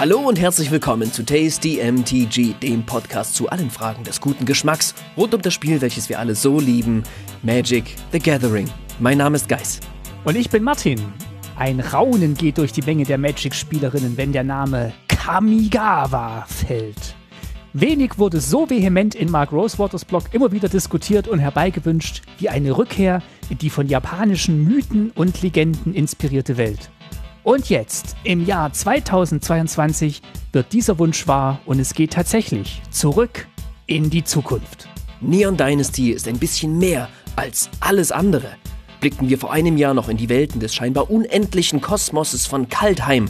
Hallo und herzlich willkommen zu Tasty MTG, dem Podcast zu allen Fragen des guten Geschmacks rund um das Spiel, welches wir alle so lieben, Magic the Gathering. Mein Name ist Geis. Und ich bin Martin. Ein Raunen geht durch die Menge der Magic-Spielerinnen, wenn der Name Kamigawa fällt. Wenig wurde so vehement in Mark Rosewaters Blog immer wieder diskutiert und herbeigewünscht wie eine Rückkehr in die von japanischen Mythen und Legenden inspirierte Welt. Und jetzt, im Jahr 2022, wird dieser Wunsch wahr und es geht tatsächlich zurück in die Zukunft. Neon Dynasty ist ein bisschen mehr als alles andere. Blickten wir vor einem Jahr noch in die Welten des scheinbar unendlichen Kosmoses von Kaltheim,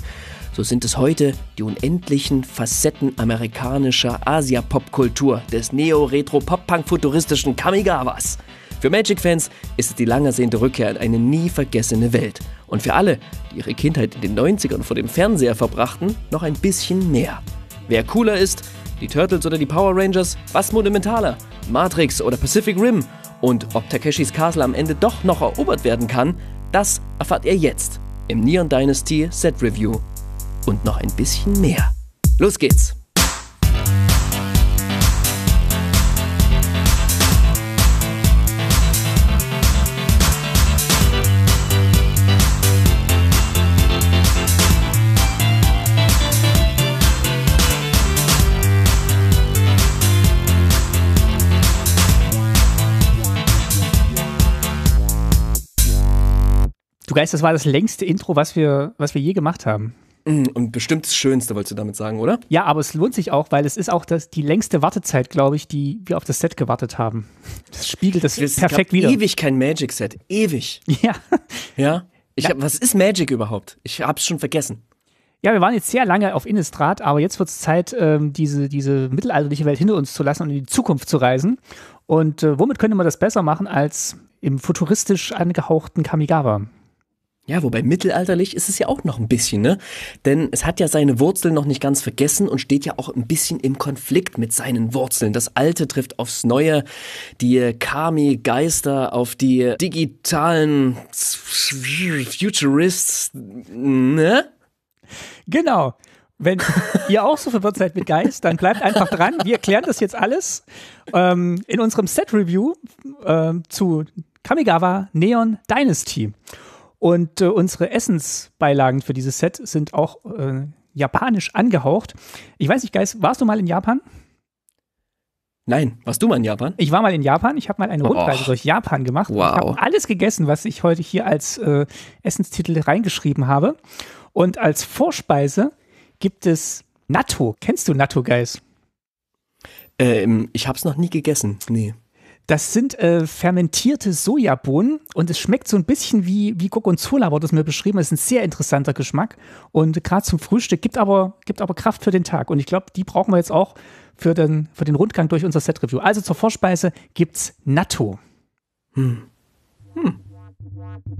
so sind es heute die unendlichen Facetten amerikanischer Asia-Popkultur des neo-retro-pop-punk-futuristischen Kamigawas. Für Magic-Fans ist es die langersehnte Rückkehr in eine nie vergessene Welt. Und für alle, die ihre Kindheit in den 90ern vor dem Fernseher verbrachten, noch ein bisschen mehr. Wer cooler ist, die Turtles oder die Power Rangers, was monumentaler, Matrix oder Pacific Rim und ob Takeshis Castle am Ende doch noch erobert werden kann, das erfahrt ihr jetzt im Neon Dynasty Set Review. Und noch ein bisschen mehr. Los geht's! Du Geist, das war das längste Intro, was wir, was wir je gemacht haben. Mm, und bestimmt das Schönste, wolltest du damit sagen, oder? Ja, aber es lohnt sich auch, weil es ist auch das, die längste Wartezeit, glaube ich, die wir auf das Set gewartet haben. Das spiegelt das es perfekt wieder. Ewig kein Magic-Set. Ewig. Ja. Ja. Ich ja. Hab, was ist Magic überhaupt? Ich habe es schon vergessen. Ja, wir waren jetzt sehr lange auf Innistrad, aber jetzt wird es Zeit, ähm, diese, diese mittelalterliche Welt hinter uns zu lassen und in die Zukunft zu reisen. Und äh, womit könnte man das besser machen als im futuristisch angehauchten Kamigawa? Ja, wobei mittelalterlich ist es ja auch noch ein bisschen, ne? Denn es hat ja seine Wurzeln noch nicht ganz vergessen und steht ja auch ein bisschen im Konflikt mit seinen Wurzeln. Das Alte trifft aufs Neue, die Kami-Geister auf die digitalen Futurists, ne? Genau. Wenn ihr auch so verwirrt seid mit Geist, dann bleibt einfach dran. Wir erklären das jetzt alles ähm, in unserem Set-Review äh, zu Kamigawa Neon Dynasty. Und äh, unsere Essensbeilagen für dieses Set sind auch äh, japanisch angehaucht. Ich weiß nicht, Geist, warst du mal in Japan? Nein, warst du mal in Japan? Ich war mal in Japan. Ich habe mal eine Rundreise oh, durch Japan gemacht. Wow. Ich habe alles gegessen, was ich heute hier als äh, Essenstitel reingeschrieben habe. Und als Vorspeise gibt es Natto. Kennst du Natto, Geist? Ähm, ich habe es noch nie gegessen. Nee. Das sind äh, fermentierte Sojabohnen und es schmeckt so ein bisschen wie, wie Gorgonzola, wurde es mir beschrieben. Es ist ein sehr interessanter Geschmack und gerade zum Frühstück gibt aber, gibt aber Kraft für den Tag. Und ich glaube, die brauchen wir jetzt auch für den, für den Rundgang durch unser Set-Review. Also zur Vorspeise gibt's Natto. Hm. Hm. Musik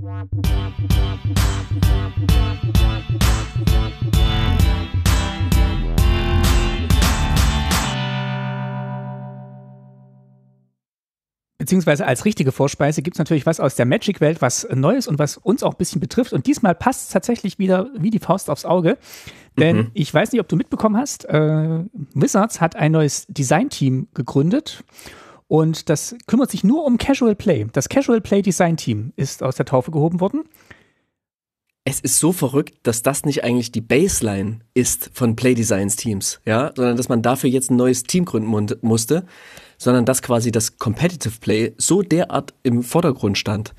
beziehungsweise als richtige Vorspeise gibt es natürlich was aus der Magic-Welt, was Neues und was uns auch ein bisschen betrifft. Und diesmal passt es tatsächlich wieder wie die Faust aufs Auge. Denn mhm. ich weiß nicht, ob du mitbekommen hast, äh, Wizards hat ein neues Design-Team gegründet. Und das kümmert sich nur um Casual Play. Das Casual Play Design Team ist aus der Taufe gehoben worden. Es ist so verrückt, dass das nicht eigentlich die Baseline ist von Play Designs Teams, ja, sondern dass man dafür jetzt ein neues Team gründen musste sondern dass quasi das Competitive Play so derart im Vordergrund stand.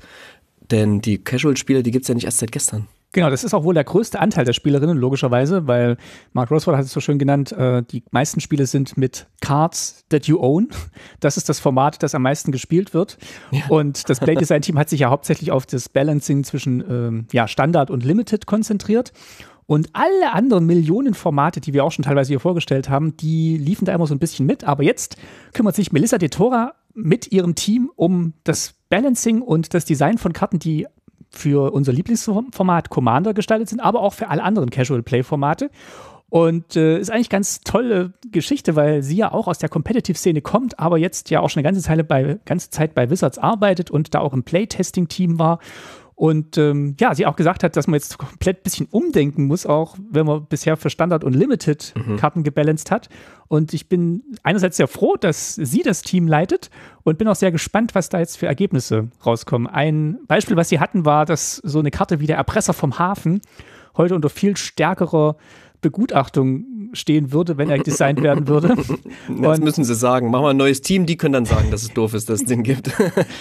Denn die Casual-Spieler, die gibt es ja nicht erst seit gestern. Genau, das ist auch wohl der größte Anteil der Spielerinnen, logischerweise, weil Mark Roswell hat es so schön genannt, äh, die meisten Spiele sind mit Cards that you own. Das ist das Format, das am meisten gespielt wird. Ja. Und das Play Design Team hat sich ja hauptsächlich auf das Balancing zwischen ähm, ja, Standard und Limited konzentriert. Und alle anderen Millionen Formate, die wir auch schon teilweise hier vorgestellt haben, die liefen da immer so ein bisschen mit. Aber jetzt kümmert sich Melissa de Tora mit ihrem Team um das Balancing und das Design von Karten, die für unser Lieblingsformat Commander gestaltet sind, aber auch für alle anderen Casual Play Formate. Und äh, ist eigentlich ganz tolle Geschichte, weil sie ja auch aus der Competitive-Szene kommt, aber jetzt ja auch schon eine ganze Zeit bei, ganze Zeit bei Wizards arbeitet und da auch im Playtesting-Team war und ähm, ja, sie auch gesagt hat, dass man jetzt komplett ein bisschen umdenken muss, auch wenn man bisher für Standard und Limited mhm. Karten gebalanced hat. Und ich bin einerseits sehr froh, dass sie das Team leitet und bin auch sehr gespannt, was da jetzt für Ergebnisse rauskommen. Ein Beispiel, was sie hatten, war, dass so eine Karte wie der Erpresser vom Hafen heute unter viel stärkerer Begutachtung stehen würde, wenn er designt werden würde. Jetzt und müssen sie sagen. Machen wir ein neues Team, die können dann sagen, dass es doof ist, dass es den gibt.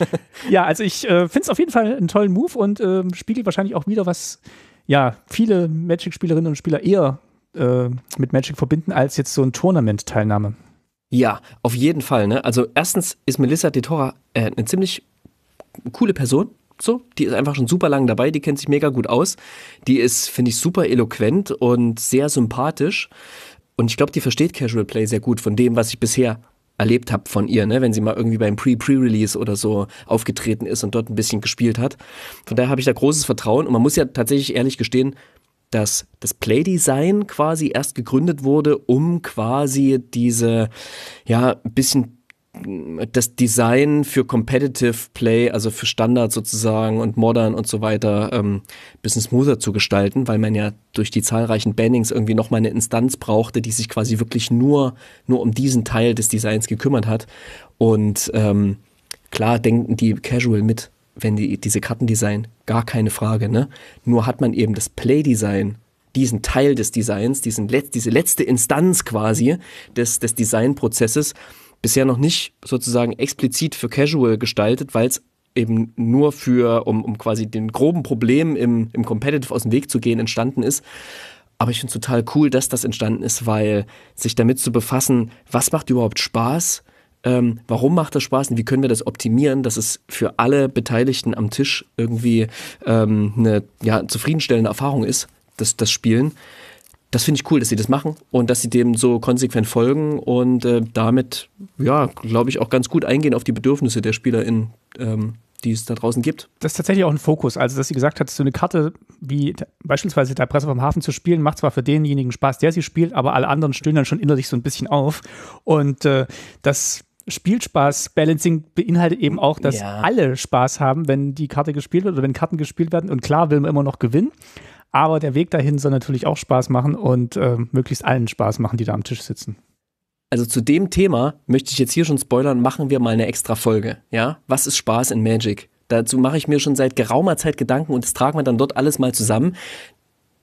ja, also ich äh, finde es auf jeden Fall einen tollen Move und äh, spiegelt wahrscheinlich auch wieder, was ja viele Magic-Spielerinnen und Spieler eher äh, mit Magic verbinden, als jetzt so ein Tournament-Teilnahme. Ja, auf jeden Fall. Ne? Also erstens ist Melissa de Tora äh, eine ziemlich coole Person. So, die ist einfach schon super lang dabei, die kennt sich mega gut aus. Die ist, finde ich, super eloquent und sehr sympathisch. Und ich glaube, die versteht Casual Play sehr gut von dem, was ich bisher erlebt habe von ihr, ne? wenn sie mal irgendwie beim Pre-Pre-Release oder so aufgetreten ist und dort ein bisschen gespielt hat. Von daher habe ich da großes Vertrauen und man muss ja tatsächlich ehrlich gestehen, dass das Playdesign quasi erst gegründet wurde, um quasi diese ja ein bisschen das Design für Competitive Play, also für Standard sozusagen und Modern und so weiter, ähm, bisschen smoother zu gestalten, weil man ja durch die zahlreichen Bannings irgendwie nochmal eine Instanz brauchte, die sich quasi wirklich nur, nur um diesen Teil des Designs gekümmert hat. Und ähm, klar denken die Casual mit, wenn die diese Kartendesign, gar keine Frage, ne? Nur hat man eben das Play-Design diesen Teil des Designs, diesen, diese letzte Instanz quasi des, des Designprozesses, bisher noch nicht sozusagen explizit für Casual gestaltet, weil es eben nur für, um, um quasi den groben Problem im, im Competitive aus dem Weg zu gehen, entstanden ist. Aber ich finde es total cool, dass das entstanden ist, weil sich damit zu befassen, was macht überhaupt Spaß, ähm, warum macht das Spaß und wie können wir das optimieren, dass es für alle Beteiligten am Tisch irgendwie ähm, eine ja, zufriedenstellende Erfahrung ist, das, das Spielen das finde ich cool, dass sie das machen und dass sie dem so konsequent folgen und äh, damit, ja, glaube ich, auch ganz gut eingehen auf die Bedürfnisse der SpielerInnen. Ähm, die es da draußen gibt. Das ist tatsächlich auch ein Fokus. Also, dass sie gesagt hat, so eine Karte wie beispielsweise der Presse vom Hafen zu spielen, macht zwar für denjenigen Spaß, der sie spielt, aber alle anderen stöhnen dann schon innerlich so ein bisschen auf. Und äh, das Spielspaß-Balancing beinhaltet eben auch, dass ja. alle Spaß haben, wenn die Karte gespielt wird oder wenn Karten gespielt werden. Und klar will man immer noch gewinnen, aber der Weg dahin soll natürlich auch Spaß machen und äh, möglichst allen Spaß machen, die da am Tisch sitzen. Also zu dem Thema möchte ich jetzt hier schon spoilern, machen wir mal eine extra Folge. Ja? Was ist Spaß in Magic? Dazu mache ich mir schon seit geraumer Zeit Gedanken und das tragen wir dann dort alles mal zusammen.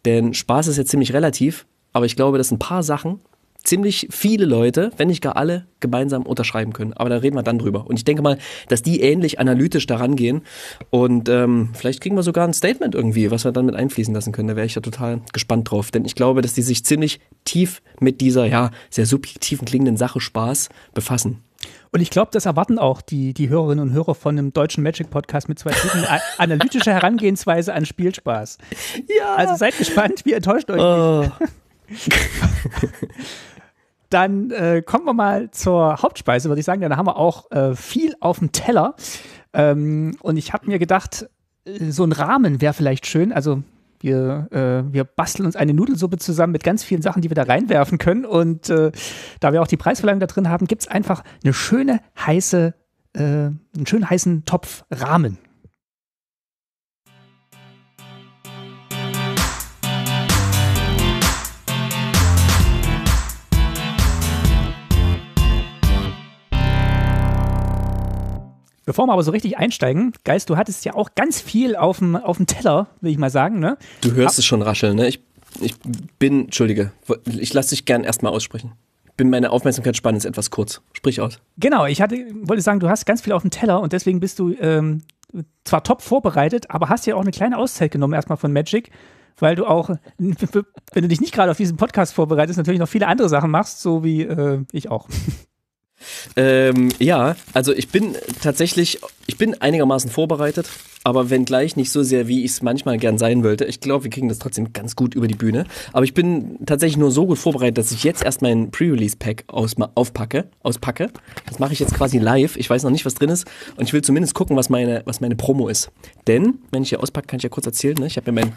Denn Spaß ist ja ziemlich relativ, aber ich glaube, dass ein paar Sachen ziemlich viele Leute, wenn nicht gar alle, gemeinsam unterschreiben können. Aber da reden wir dann drüber. Und ich denke mal, dass die ähnlich analytisch daran gehen. Und ähm, vielleicht kriegen wir sogar ein Statement irgendwie, was wir dann mit einfließen lassen können. Da wäre ich ja total gespannt drauf. Denn ich glaube, dass die sich ziemlich tief mit dieser, ja, sehr subjektiven klingenden Sache Spaß befassen. Und ich glaube, das erwarten auch die, die Hörerinnen und Hörer von einem deutschen Magic-Podcast mit zwei Typen. analytische Herangehensweise an Spielspaß. Ja. Also seid gespannt, wie enttäuscht euch oh. nicht. Dann äh, kommen wir mal zur Hauptspeise, würde ich sagen. Dann haben wir auch äh, viel auf dem Teller. Ähm, und ich habe mir gedacht, äh, so ein Rahmen wäre vielleicht schön. Also wir, äh, wir basteln uns eine Nudelsuppe zusammen mit ganz vielen Sachen, die wir da reinwerfen können. Und äh, da wir auch die Preisverleihung da drin haben, gibt es einfach eine schöne heiße, äh, einen schönen heißen Topf Rahmen. Bevor wir aber so richtig einsteigen, Geist, du hattest ja auch ganz viel auf dem, auf dem Teller, will ich mal sagen. Ne? Du hörst Ab es schon rascheln, ne? Ich, ich bin, entschuldige, ich lasse dich gern erstmal aussprechen. Bin meine Aufmerksamkeitsspanne ist etwas kurz. Sprich aus. Genau, ich hatte, wollte sagen, du hast ganz viel auf dem Teller und deswegen bist du ähm, zwar top vorbereitet, aber hast ja auch eine kleine Auszeit genommen erstmal von Magic, weil du auch, wenn du dich nicht gerade auf diesen Podcast vorbereitest, natürlich noch viele andere Sachen machst, so wie äh, ich auch. Ähm, ja, also ich bin tatsächlich, ich bin einigermaßen vorbereitet, aber wenngleich nicht so sehr, wie ich es manchmal gern sein wollte. Ich glaube, wir kriegen das trotzdem ganz gut über die Bühne. Aber ich bin tatsächlich nur so gut vorbereitet, dass ich jetzt erst mein Pre-Release-Pack aufpacke, auspacke. Das mache ich jetzt quasi live. Ich weiß noch nicht, was drin ist. Und ich will zumindest gucken, was meine, was meine Promo ist. Denn, wenn ich hier auspacke, kann ich ja kurz erzählen, ne? ich habe mir meinen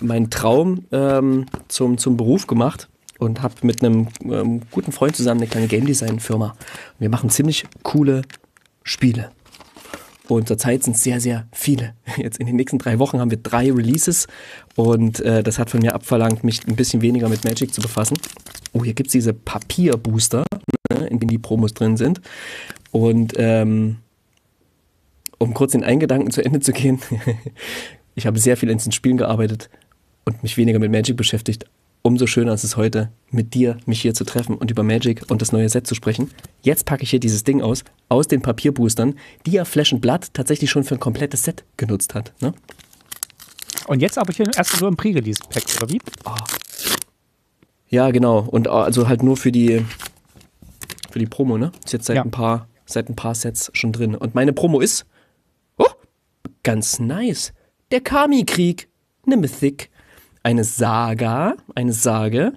mein Traum ähm, zum, zum Beruf gemacht und habe mit einem ähm, guten Freund zusammen eine kleine Game Design Firma. wir machen ziemlich coole Spiele. Und zurzeit sind es sehr, sehr viele. Jetzt in den nächsten drei Wochen haben wir drei Releases und äh, das hat von mir abverlangt, mich ein bisschen weniger mit Magic zu befassen. Oh, hier gibt es diese Papierbooster, ne, in denen die Promos drin sind. Und ähm, um kurz den Eingedanken zu Ende zu gehen, ich habe sehr viel in den Spielen gearbeitet und mich weniger mit Magic beschäftigt, umso schöner ist es heute, mit dir mich hier zu treffen und über Magic und das neue Set zu sprechen. Jetzt packe ich hier dieses Ding aus, aus den Papierboostern, die ja Flash Blood tatsächlich schon für ein komplettes Set genutzt hat. Ne? Und jetzt aber hier erst so im Pre-Release-Pack, oder wie? Oh. Ja, genau. Und ah, also halt nur für die, für die Promo, ne? Ist jetzt seit, ja. ein paar, seit ein paar Sets schon drin. Und meine Promo ist. Oh! Ganz nice. Der Kami-Krieg. Ne Mythic eine Saga, eine Sage.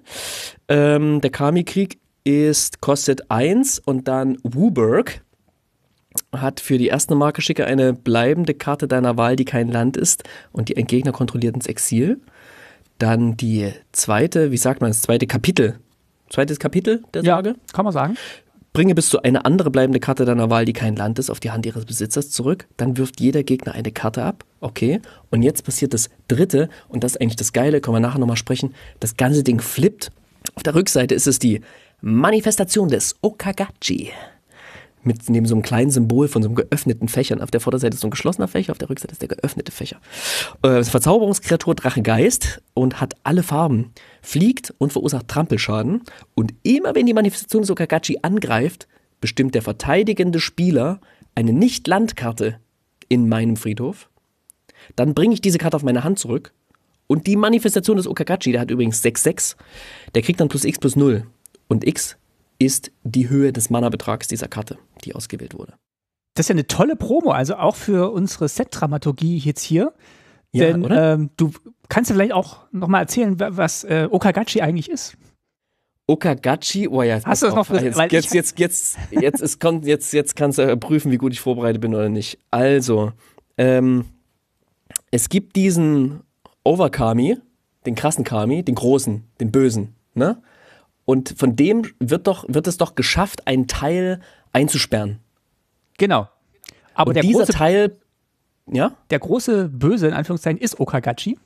Ähm, der Kami-Krieg ist, kostet 1 und dann Wuburg hat für die erste Marke schicke eine bleibende Karte deiner Wahl, die kein Land ist und die ein Gegner kontrolliert ins Exil. Dann die zweite, wie sagt man, das zweite Kapitel. Zweites Kapitel der Sage? Ja, kann man sagen. Bringe bis zu eine andere bleibende Karte deiner Wahl, die kein Land ist, auf die Hand ihres Besitzers zurück. Dann wirft jeder Gegner eine Karte ab. Okay. Und jetzt passiert das Dritte, und das ist eigentlich das Geile, können wir nachher nochmal sprechen. Das ganze Ding flippt. Auf der Rückseite ist es die Manifestation des Okagachi mit neben so einem kleinen Symbol von so einem geöffneten Fächern. Auf der Vorderseite ist so ein geschlossener Fächer, auf der Rückseite ist der geöffnete Fächer. Äh, Verzauberungskreatur Drachengeist und hat alle Farben, fliegt und verursacht Trampelschaden. Und immer wenn die Manifestation Sokagachi angreift, bestimmt der verteidigende Spieler eine Nicht-Landkarte in meinem Friedhof. Dann bringe ich diese Karte auf meine Hand zurück. Und die Manifestation des Okagachi, der hat übrigens 6-6, der kriegt dann plus X plus 0. Und X ist die Höhe des Mana-Betrags dieser Karte, die ausgewählt wurde. Das ist ja eine tolle Promo, also auch für unsere Set-Dramaturgie jetzt hier. Ja, Denn ähm, du kannst ja vielleicht auch nochmal erzählen, was äh, Okagachi eigentlich ist. Okagachi, oh ja, hast du das noch für, jetzt, jetzt, jetzt, jetzt, jetzt, es kommt, jetzt, jetzt kannst du prüfen, wie gut ich vorbereitet bin oder nicht. Also, ähm, es gibt diesen Overkami, den krassen Kami, den großen, den bösen, ne? Und von dem wird, doch, wird es doch geschafft, einen Teil einzusperren. Genau. Aber Und der dieser große, Teil, ja? Der große Böse, in Anführungszeichen, ist Okagachi.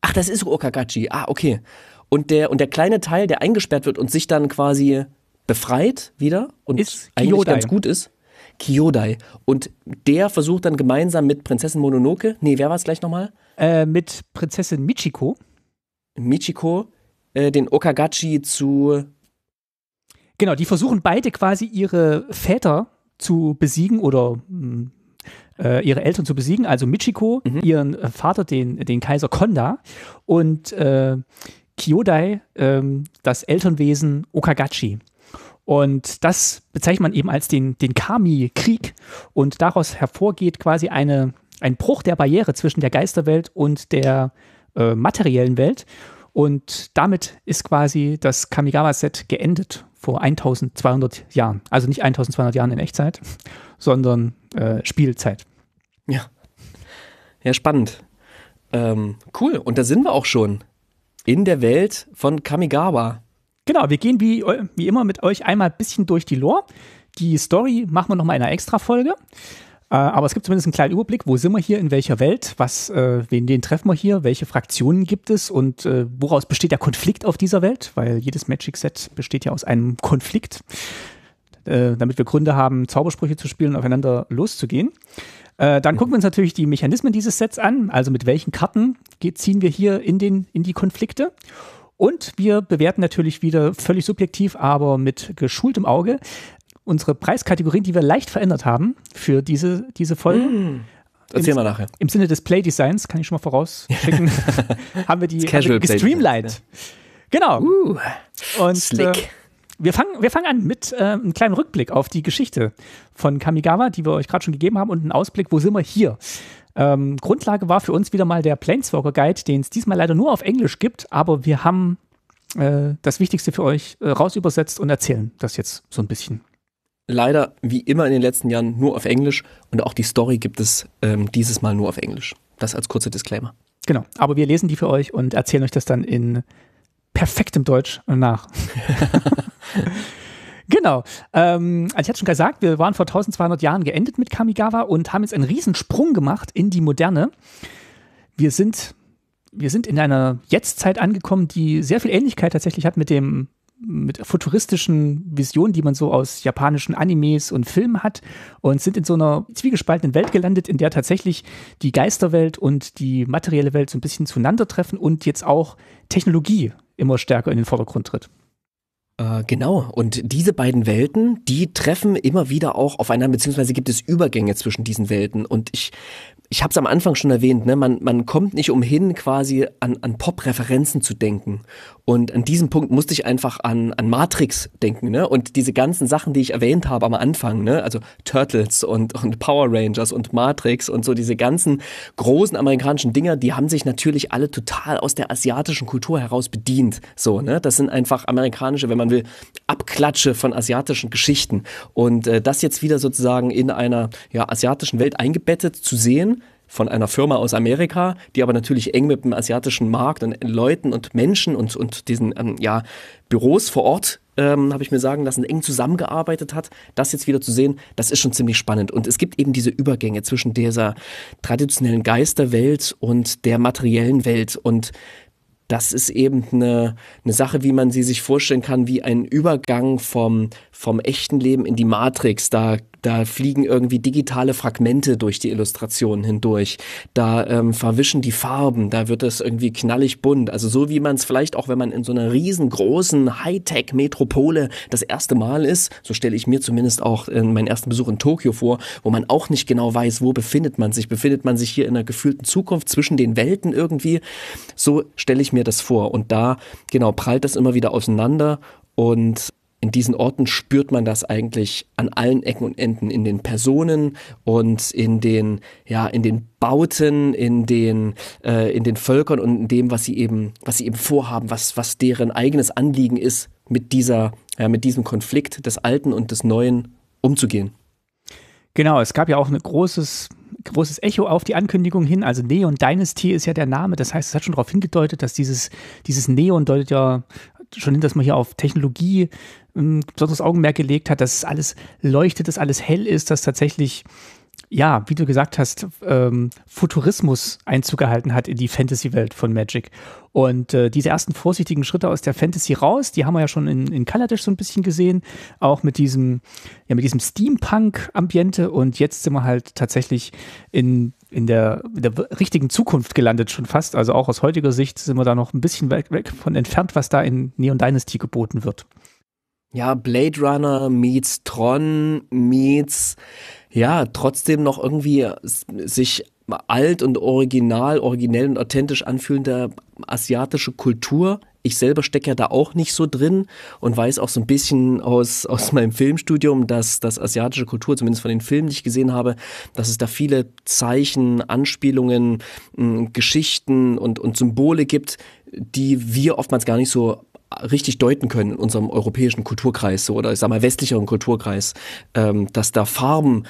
Ach, das ist Okagachi. Ah, okay. Und der, und der kleine Teil, der eingesperrt wird und sich dann quasi befreit wieder und ist eigentlich Kyodai. ganz gut ist, Kyodai. Und der versucht dann gemeinsam mit Prinzessin Mononoke, nee, wer war es gleich nochmal? Äh, mit Prinzessin Michiko. Michiko äh, den Okagachi zu. Genau, die versuchen beide quasi ihre Väter zu besiegen oder mh, mm, äh, ihre Eltern zu besiegen, also Michiko, mhm. ihren äh, Vater, den, den Kaiser Konda und äh, Kyodai, äh, das Elternwesen Okagachi. Und das bezeichnet man eben als den, den Kami-Krieg. Und daraus hervorgeht quasi eine, ein Bruch der Barriere zwischen der Geisterwelt und der äh, materiellen Welt. Und damit ist quasi das Kamigawa-Set geendet vor 1200 Jahren. Also nicht 1200 Jahren in Echtzeit, sondern äh, Spielzeit. Ja. Ja, spannend. Ähm, cool. Und da sind wir auch schon. In der Welt von Kamigawa. Genau, wir gehen wie, äh, wie immer mit euch einmal ein bisschen durch die Lore. Die Story machen wir nochmal in einer Extra-Folge. Äh, aber es gibt zumindest einen kleinen Überblick, wo sind wir hier, in welcher Welt, was, äh, wen, wen treffen wir hier, welche Fraktionen gibt es und äh, woraus besteht der Konflikt auf dieser Welt, weil jedes Magic-Set besteht ja aus einem Konflikt, damit wir Gründe haben, Zaubersprüche zu spielen und aufeinander loszugehen. Äh, dann gucken wir uns natürlich die Mechanismen dieses Sets an, also mit welchen Karten geht, ziehen wir hier in, den, in die Konflikte. Und wir bewerten natürlich wieder völlig subjektiv, aber mit geschultem Auge, unsere Preiskategorien, die wir leicht verändert haben für diese, diese Folge. Mm. Erzähl mal nachher. Im Sinne des Playdesigns, kann ich schon mal vorausschicken, haben wir die Casual gestreamlined. Genau. Uh, Und, äh, slick. Äh, wir fangen, wir fangen an mit äh, einem kleinen Rückblick auf die Geschichte von Kamigawa, die wir euch gerade schon gegeben haben, und einen Ausblick, wo sind wir hier. Ähm, Grundlage war für uns wieder mal der Planeswalker Guide, den es diesmal leider nur auf Englisch gibt, aber wir haben äh, das Wichtigste für euch äh, rausübersetzt und erzählen das jetzt so ein bisschen leider wie immer in den letzten Jahren nur auf Englisch und auch die Story gibt es ähm, dieses Mal nur auf Englisch. Das als kurzer Disclaimer. Genau, aber wir lesen die für euch und erzählen euch das dann in perfektem Deutsch nach. Genau. Ähm, also ich hatte schon gesagt, wir waren vor 1200 Jahren geendet mit Kamigawa und haben jetzt einen Riesensprung gemacht in die Moderne. Wir sind, wir sind in einer Jetztzeit angekommen, die sehr viel Ähnlichkeit tatsächlich hat mit dem mit futuristischen Visionen, die man so aus japanischen Animes und Filmen hat und sind in so einer zwiegespaltenen Welt gelandet, in der tatsächlich die Geisterwelt und die materielle Welt so ein bisschen zueinandertreffen und jetzt auch Technologie immer stärker in den Vordergrund tritt. Äh, genau, und diese beiden Welten, die treffen immer wieder auch aufeinander, beziehungsweise gibt es Übergänge zwischen diesen Welten. Und ich ich habe es am Anfang schon erwähnt, ne? man, man kommt nicht umhin, quasi an, an Pop-Referenzen zu denken. Und an diesem Punkt musste ich einfach an, an Matrix denken, ne? Und diese ganzen Sachen, die ich erwähnt habe am Anfang, ne? Also Turtles und, und Power Rangers und Matrix und so diese ganzen großen amerikanischen Dinger, die haben sich natürlich alle total aus der asiatischen Kultur heraus bedient. So, ne? Das sind einfach amerikanische, wenn man will, Abklatsche von asiatischen Geschichten. Und äh, das jetzt wieder sozusagen in einer ja, asiatischen Welt eingebettet zu sehen, von einer Firma aus Amerika, die aber natürlich eng mit dem asiatischen Markt und Leuten und Menschen und, und diesen ähm, ja, Büros vor Ort, ähm, habe ich mir sagen lassen, eng zusammengearbeitet hat. Das jetzt wieder zu sehen, das ist schon ziemlich spannend. Und es gibt eben diese Übergänge zwischen dieser traditionellen Geisterwelt und der materiellen Welt. Und das ist eben eine, eine Sache, wie man sie sich vorstellen kann, wie ein Übergang vom, vom echten Leben in die Matrix. Da da fliegen irgendwie digitale Fragmente durch die Illustrationen hindurch. Da ähm, verwischen die Farben, da wird es irgendwie knallig bunt. Also so wie man es vielleicht auch, wenn man in so einer riesengroßen Hightech-Metropole das erste Mal ist, so stelle ich mir zumindest auch in meinen ersten Besuch in Tokio vor, wo man auch nicht genau weiß, wo befindet man sich. Befindet man sich hier in einer gefühlten Zukunft zwischen den Welten irgendwie? So stelle ich mir das vor. Und da, genau, prallt das immer wieder auseinander und in diesen Orten spürt man das eigentlich an allen Ecken und Enden, in den Personen und in den, ja, in den Bauten, in den, äh, in den Völkern und in dem, was sie eben, was sie eben vorhaben, was, was deren eigenes Anliegen ist, mit dieser, ja, mit diesem Konflikt des Alten und des Neuen umzugehen. Genau, es gab ja auch ein großes, großes Echo auf die Ankündigung hin. Also Neon Dynasty ist ja der Name. Das heißt, es hat schon darauf hingedeutet, dass dieses, dieses Neon deutet ja schon hin, dass man hier auf Technologie ein besonderes Augenmerk gelegt hat, dass alles leuchtet, dass alles hell ist, dass tatsächlich, ja, wie du gesagt hast, ähm, Futurismus Einzug gehalten hat in die Fantasy-Welt von Magic. Und äh, diese ersten vorsichtigen Schritte aus der Fantasy raus, die haben wir ja schon in, in Kaladesh so ein bisschen gesehen, auch mit diesem, ja, mit diesem Steampunk-Ambiente. Und jetzt sind wir halt tatsächlich in in der, in der, richtigen Zukunft gelandet, schon fast. Also auch aus heutiger Sicht sind wir da noch ein bisschen weg, weg von entfernt, was da in Neon Dynasty geboten wird ja, Blade Runner meets Tron meets, ja, trotzdem noch irgendwie sich alt und original, originell und authentisch anfühlende asiatische Kultur. Ich selber stecke ja da auch nicht so drin und weiß auch so ein bisschen aus, aus meinem Filmstudium, dass das asiatische Kultur, zumindest von den Filmen, die ich gesehen habe, dass es da viele Zeichen, Anspielungen, Geschichten und, und Symbole gibt, die wir oftmals gar nicht so richtig deuten können in unserem europäischen Kulturkreis oder ich sag mal westlicheren Kulturkreis, ähm, dass da Farben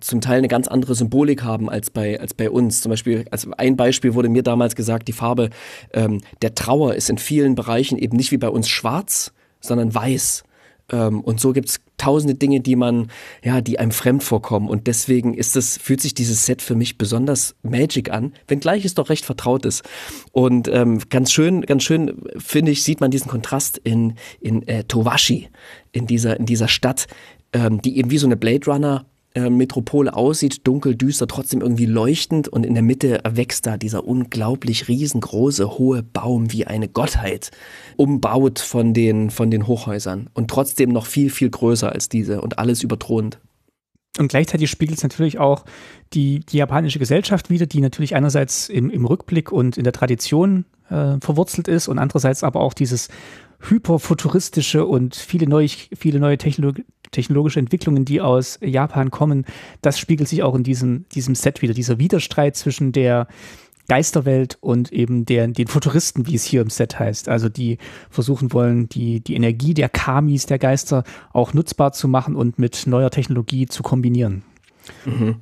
zum Teil eine ganz andere Symbolik haben als bei, als bei uns. Zum Beispiel, als ein Beispiel wurde mir damals gesagt, die Farbe ähm, der Trauer ist in vielen Bereichen eben nicht wie bei uns schwarz, sondern weiß. Ähm, und so gibt es tausende Dinge, die man, ja, die einem fremd vorkommen. Und deswegen ist das, fühlt sich dieses Set für mich besonders Magic an, wenngleich es doch recht vertraut ist. Und ähm, ganz schön, ganz schön, finde ich, sieht man diesen Kontrast in, in äh, Towashi, in dieser, in dieser Stadt, ähm, die eben wie so eine Blade Runner äh, Metropole aussieht, dunkel, düster, trotzdem irgendwie leuchtend und in der Mitte wächst da dieser unglaublich riesengroße, hohe Baum wie eine Gottheit, umbaut von den, von den Hochhäusern und trotzdem noch viel, viel größer als diese und alles überthront. Und gleichzeitig spiegelt es natürlich auch die, die japanische Gesellschaft wieder, die natürlich einerseits im, im Rückblick und in der Tradition äh, verwurzelt ist und andererseits aber auch dieses hyperfuturistische und viele neue, viele neue Technologien technologische Entwicklungen, die aus Japan kommen, das spiegelt sich auch in diesem, diesem Set wieder. Dieser Widerstreit zwischen der Geisterwelt und eben der, den Futuristen, wie es hier im Set heißt. Also die versuchen wollen, die, die Energie der Kamis, der Geister, auch nutzbar zu machen und mit neuer Technologie zu kombinieren. Mhm.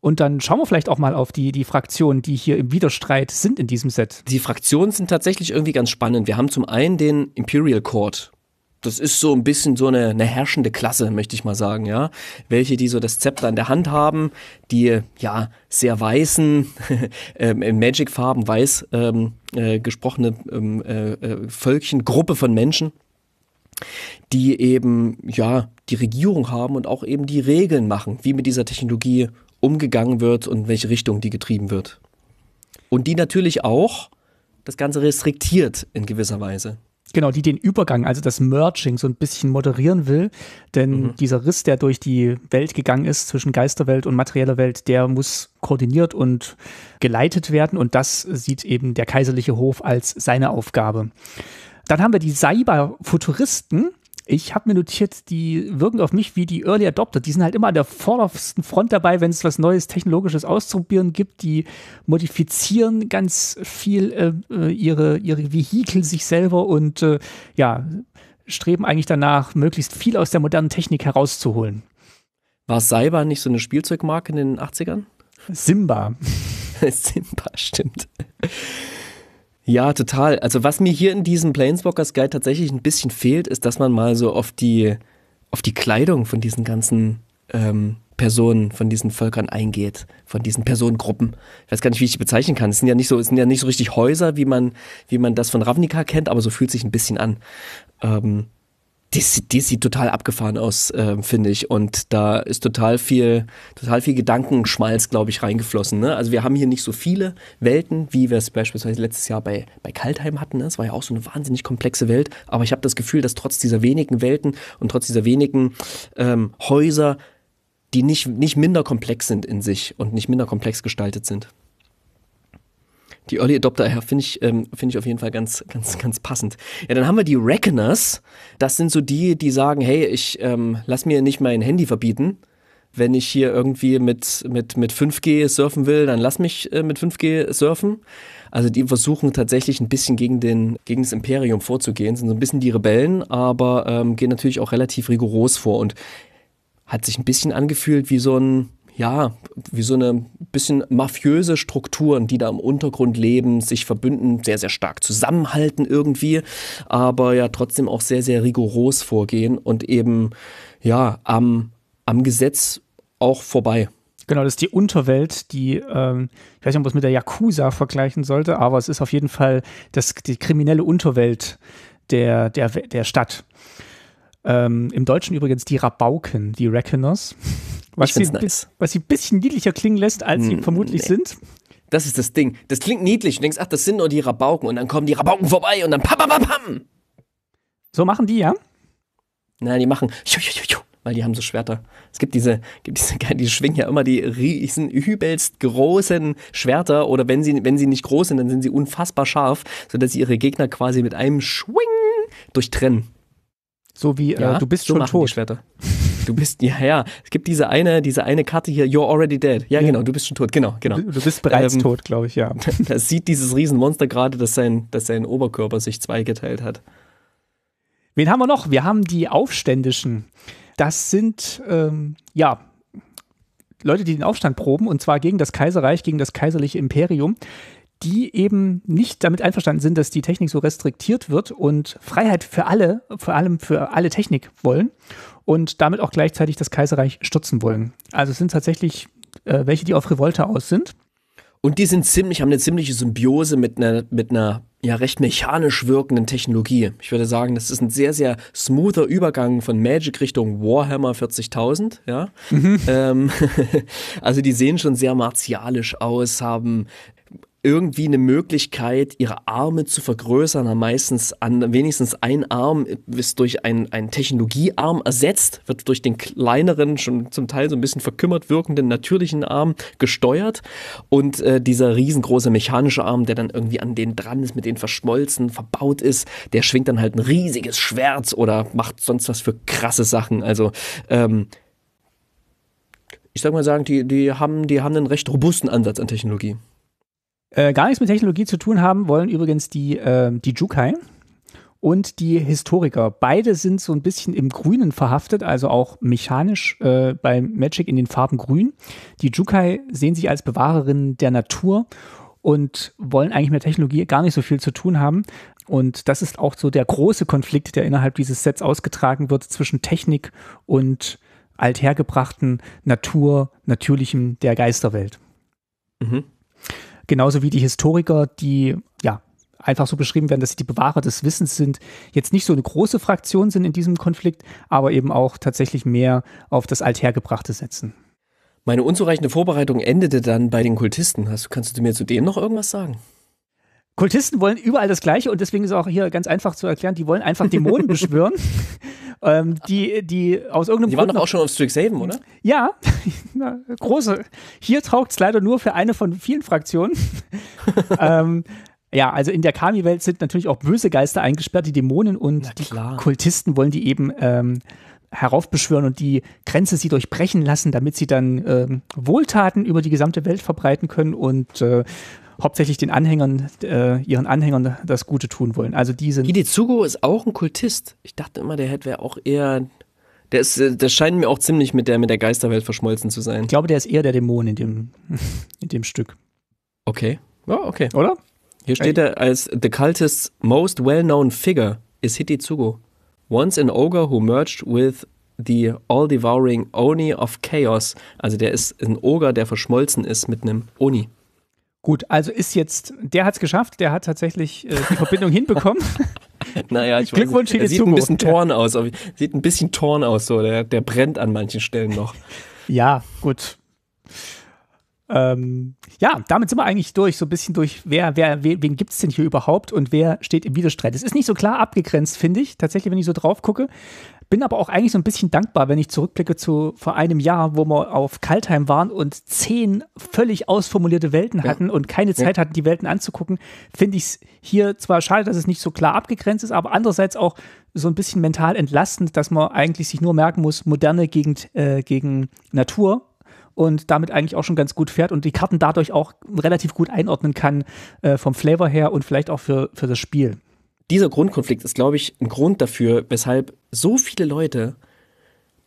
Und dann schauen wir vielleicht auch mal auf die, die Fraktionen, die hier im Widerstreit sind in diesem Set. Die Fraktionen sind tatsächlich irgendwie ganz spannend. Wir haben zum einen den Imperial Court das ist so ein bisschen so eine, eine herrschende Klasse, möchte ich mal sagen, ja. Welche, die so das Zepter in der Hand haben, die ja sehr weißen, ähm, in Magic-Farben weiß ähm, äh, gesprochene ähm, äh, äh Völkchen, Gruppe von Menschen die eben ja die Regierung haben und auch eben die Regeln machen, wie mit dieser Technologie umgegangen wird und in welche Richtung die getrieben wird. Und die natürlich auch das Ganze restriktiert in gewisser Weise genau, die den Übergang, also das Merging so ein bisschen moderieren will. Denn mhm. dieser Riss, der durch die Welt gegangen ist zwischen Geisterwelt und materieller Welt, der muss koordiniert und geleitet werden. Und das sieht eben der kaiserliche Hof als seine Aufgabe. Dann haben wir die Cyber-Futuristen, ich habe mir notiert, die wirken auf mich wie die Early Adopter. Die sind halt immer an der vordersten Front dabei, wenn es was Neues Technologisches auszuprobieren gibt. Die modifizieren ganz viel äh, äh ihre, ihre Vehikel sich selber und äh, ja, streben eigentlich danach, möglichst viel aus der modernen Technik herauszuholen. War Cyber nicht so eine Spielzeugmarke in den 80ern? Simba. Simba, stimmt. Ja, total. Also was mir hier in diesem Planeswalkers Guide tatsächlich ein bisschen fehlt, ist, dass man mal so auf die, auf die Kleidung von diesen ganzen ähm, Personen, von diesen Völkern eingeht, von diesen Personengruppen. Ich weiß gar nicht, wie ich die bezeichnen kann. Es sind ja nicht so, es sind ja nicht so richtig Häuser, wie man, wie man das von Ravnica kennt, aber so fühlt sich ein bisschen an. Ähm, die, die sieht total abgefahren aus, äh, finde ich. Und da ist total viel, total viel Gedankenschmalz, glaube ich, reingeflossen. Ne? Also wir haben hier nicht so viele Welten, wie wir es beispielsweise letztes Jahr bei, bei Kaltheim hatten. Es ne? war ja auch so eine wahnsinnig komplexe Welt. Aber ich habe das Gefühl, dass trotz dieser wenigen Welten und trotz dieser wenigen ähm, Häuser, die nicht, nicht minder komplex sind in sich und nicht minder komplex gestaltet sind. Die Early Adopter, ja, finde ich, ähm, finde ich auf jeden Fall ganz, ganz, ganz passend. Ja, dann haben wir die Reckoners. Das sind so die, die sagen, hey, ich ähm, lass mir nicht mein Handy verbieten. Wenn ich hier irgendwie mit, mit, mit 5G surfen will, dann lass mich äh, mit 5G surfen. Also die versuchen tatsächlich ein bisschen gegen, den, gegen das Imperium vorzugehen, sind so ein bisschen die Rebellen, aber ähm, gehen natürlich auch relativ rigoros vor und hat sich ein bisschen angefühlt wie so ein ja, wie so eine bisschen mafiöse Strukturen, die da im Untergrund leben, sich verbünden, sehr, sehr stark zusammenhalten irgendwie, aber ja trotzdem auch sehr, sehr rigoros vorgehen und eben ja am, am Gesetz auch vorbei. Genau, das ist die Unterwelt, die, ähm, ich weiß nicht, ob man es mit der Yakuza vergleichen sollte, aber es ist auf jeden Fall das, die kriminelle Unterwelt der, der, der Stadt. Ähm, Im Deutschen übrigens die Rabauken, die Reckoners. Was sie, nice. was sie ein bisschen niedlicher klingen lässt, als hm, sie vermutlich nee. sind. Das ist das Ding. Das klingt niedlich. Du denkst, ach, das sind nur die Rabauken. Und dann kommen die Rabauken vorbei und dann pam, pam, pam, pam. So machen die, ja? Nein, die machen. Weil die haben so Schwerter. Es gibt diese, gibt diese, die schwingen ja immer die riesen, übelst großen Schwerter. Oder wenn sie, wenn sie nicht groß sind, dann sind sie unfassbar scharf, sodass sie ihre Gegner quasi mit einem Schwing durchtrennen. So wie äh, ja, äh, du bist so schon tot. Die Schwerter. Du bist, ja, ja. Es gibt diese eine, diese eine Karte hier, You're already dead. Ja, ja. genau, du bist schon tot, genau, genau. Du, du bist bereits ähm, tot, glaube ich, ja. Da sieht dieses Riesenmonster gerade, dass sein, dass sein Oberkörper sich zweigeteilt hat. Wen haben wir noch? Wir haben die Aufständischen. Das sind, ähm, ja, Leute, die den Aufstand proben, und zwar gegen das Kaiserreich, gegen das kaiserliche Imperium, die eben nicht damit einverstanden sind, dass die Technik so restriktiert wird und Freiheit für alle, vor allem für alle Technik wollen und damit auch gleichzeitig das Kaiserreich stürzen wollen. Also es sind tatsächlich äh, welche, die auf Revolte aus sind. Und die sind ziemlich, haben eine ziemliche Symbiose mit einer, mit einer ja recht mechanisch wirkenden Technologie. Ich würde sagen, das ist ein sehr, sehr smoother Übergang von Magic Richtung Warhammer 40.000. Ja? Mhm. Ähm, also die sehen schon sehr martialisch aus, haben irgendwie eine Möglichkeit, ihre Arme zu vergrößern, haben meistens an, wenigstens ein Arm ist durch einen, Technologiearm ersetzt, wird durch den kleineren, schon zum Teil so ein bisschen verkümmert wirkenden natürlichen Arm gesteuert und äh, dieser riesengroße mechanische Arm, der dann irgendwie an den dran ist, mit den verschmolzen, verbaut ist, der schwingt dann halt ein riesiges Schwert oder macht sonst was für krasse Sachen. Also ähm, ich sag mal sagen, die, die, haben, die haben einen recht robusten Ansatz an Technologie. Äh, gar nichts mit Technologie zu tun haben wollen übrigens die, äh, die Jukai und die Historiker. Beide sind so ein bisschen im Grünen verhaftet, also auch mechanisch äh, bei Magic in den Farben Grün. Die Jukai sehen sich als Bewahrerinnen der Natur und wollen eigentlich mit Technologie gar nicht so viel zu tun haben. Und das ist auch so der große Konflikt, der innerhalb dieses Sets ausgetragen wird zwischen Technik und althergebrachten Natur, natürlichem der Geisterwelt. Mhm. Genauso wie die Historiker, die ja einfach so beschrieben werden, dass sie die Bewahrer des Wissens sind, jetzt nicht so eine große Fraktion sind in diesem Konflikt, aber eben auch tatsächlich mehr auf das Althergebrachte setzen. Meine unzureichende Vorbereitung endete dann bei den Kultisten. Hast, kannst du mir zu dem noch irgendwas sagen? Kultisten wollen überall das Gleiche und deswegen ist auch hier ganz einfach zu erklären, die wollen einfach Dämonen beschwören ähm, die, die aus irgendeinem Die waren doch auch schon auf Strixhaven, oder? Ja, na, große. Hier taugt es leider nur für eine von vielen Fraktionen. ähm, ja, also in der Kami-Welt sind natürlich auch böse Geister eingesperrt, die Dämonen und die Kultisten wollen die eben ähm, heraufbeschwören und die Grenze sie durchbrechen lassen, damit sie dann ähm, Wohltaten über die gesamte Welt verbreiten können und äh, hauptsächlich den Anhängern, äh, ihren Anhängern das Gute tun wollen. Also die sind. Hidetsugo ist auch ein Kultist. Ich dachte immer, der hätte auch eher. Der ist, äh, das scheint mir auch ziemlich mit der, mit der Geisterwelt verschmolzen zu sein. Ich glaube, der ist eher der Dämon in dem, in dem Stück. Okay. Ja, okay. Oder? Hier steht er als The Cultist's most well-known figure is Hidezugo. Once an ogre who merged with the all-devouring Oni of Chaos. Also der ist ein Ogre, der verschmolzen ist mit einem Oni. Gut, also ist jetzt, der hat es geschafft, der hat tatsächlich äh, die Verbindung hinbekommen. Naja, ich Glückwunsch, weiß, sieht ein bisschen torn aus, sieht ein bisschen torn aus, so der, der brennt an manchen Stellen noch. ja, gut. Ähm, ja, damit sind wir eigentlich durch, so ein bisschen durch, wer, wer, wen gibt es denn hier überhaupt und wer steht im Widerstreit. Es ist nicht so klar abgegrenzt, finde ich, tatsächlich, wenn ich so drauf gucke. Bin aber auch eigentlich so ein bisschen dankbar, wenn ich zurückblicke zu vor einem Jahr, wo wir auf Kaltheim waren und zehn völlig ausformulierte Welten ja. hatten und keine Zeit ja. hatten, die Welten anzugucken. Finde ich es hier zwar schade, dass es nicht so klar abgegrenzt ist, aber andererseits auch so ein bisschen mental entlastend, dass man eigentlich sich nur merken muss, moderne Gegend äh, gegen Natur und damit eigentlich auch schon ganz gut fährt und die Karten dadurch auch relativ gut einordnen kann äh, vom Flavor her und vielleicht auch für, für das Spiel dieser Grundkonflikt ist, glaube ich, ein Grund dafür, weshalb so viele Leute,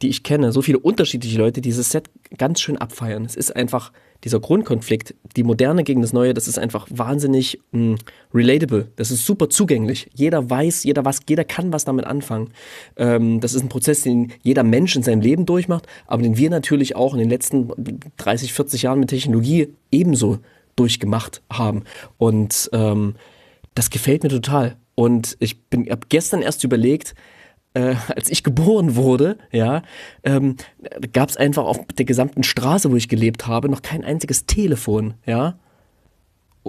die ich kenne, so viele unterschiedliche Leute dieses Set ganz schön abfeiern. Es ist einfach dieser Grundkonflikt, die Moderne gegen das Neue, das ist einfach wahnsinnig mh, hm, relatable. Das ist super zugänglich. Jeder weiß, jeder was, jeder kann was damit anfangen. Ähm, das ist ein Prozess, den jeder Mensch in seinem Leben durchmacht, aber den wir natürlich auch in den letzten 30, 40 Jahren mit Technologie ebenso durchgemacht haben. Und ähm, das gefällt mir total. Und ich bin, habe gestern erst überlegt, äh, als ich geboren wurde, ja, ähm, gab es einfach auf der gesamten Straße, wo ich gelebt habe, noch kein einziges Telefon, ja.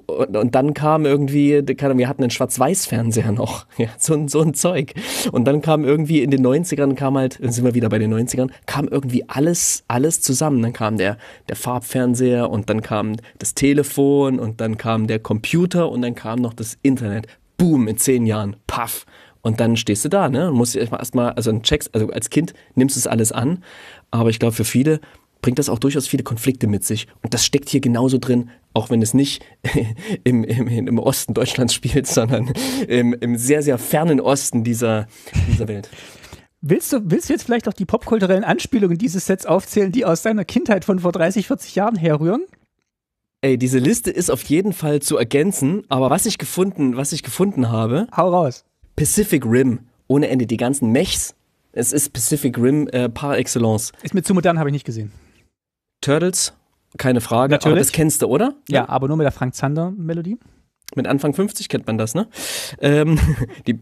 Und, und dann kam irgendwie, keine wir hatten einen Schwarz-Weiß-Fernseher noch, ja, so, so ein Zeug. Und dann kam irgendwie in den 90ern, kam halt, sind wir wieder bei den 90ern, kam irgendwie alles, alles zusammen. Dann kam der, der Farbfernseher und dann kam das Telefon und dann kam der Computer und dann kam noch das Internet boom, in zehn Jahren, paff. Und dann stehst du da, ne? Und musst erstmal, also checkst, also als Kind nimmst du es alles an. Aber ich glaube, für viele bringt das auch durchaus viele Konflikte mit sich. Und das steckt hier genauso drin, auch wenn es nicht im, im, im Osten Deutschlands spielt, sondern im, im sehr, sehr fernen Osten dieser, dieser Welt. Willst du, willst du jetzt vielleicht auch die popkulturellen Anspielungen dieses Sets aufzählen, die aus deiner Kindheit von vor 30, 40 Jahren herrühren? Ey, diese Liste ist auf jeden Fall zu ergänzen, aber was ich gefunden, was ich gefunden habe. Hau raus. Pacific Rim, ohne Ende, die ganzen Mechs. Es ist Pacific Rim äh, par excellence. Ist mir zu modern, habe ich nicht gesehen. Turtles, keine Frage, Natürlich. aber das kennst du, oder? Ja, ja. aber nur mit der Frank Zander-Melodie. Mit Anfang 50 kennt man das, ne? Ähm, die,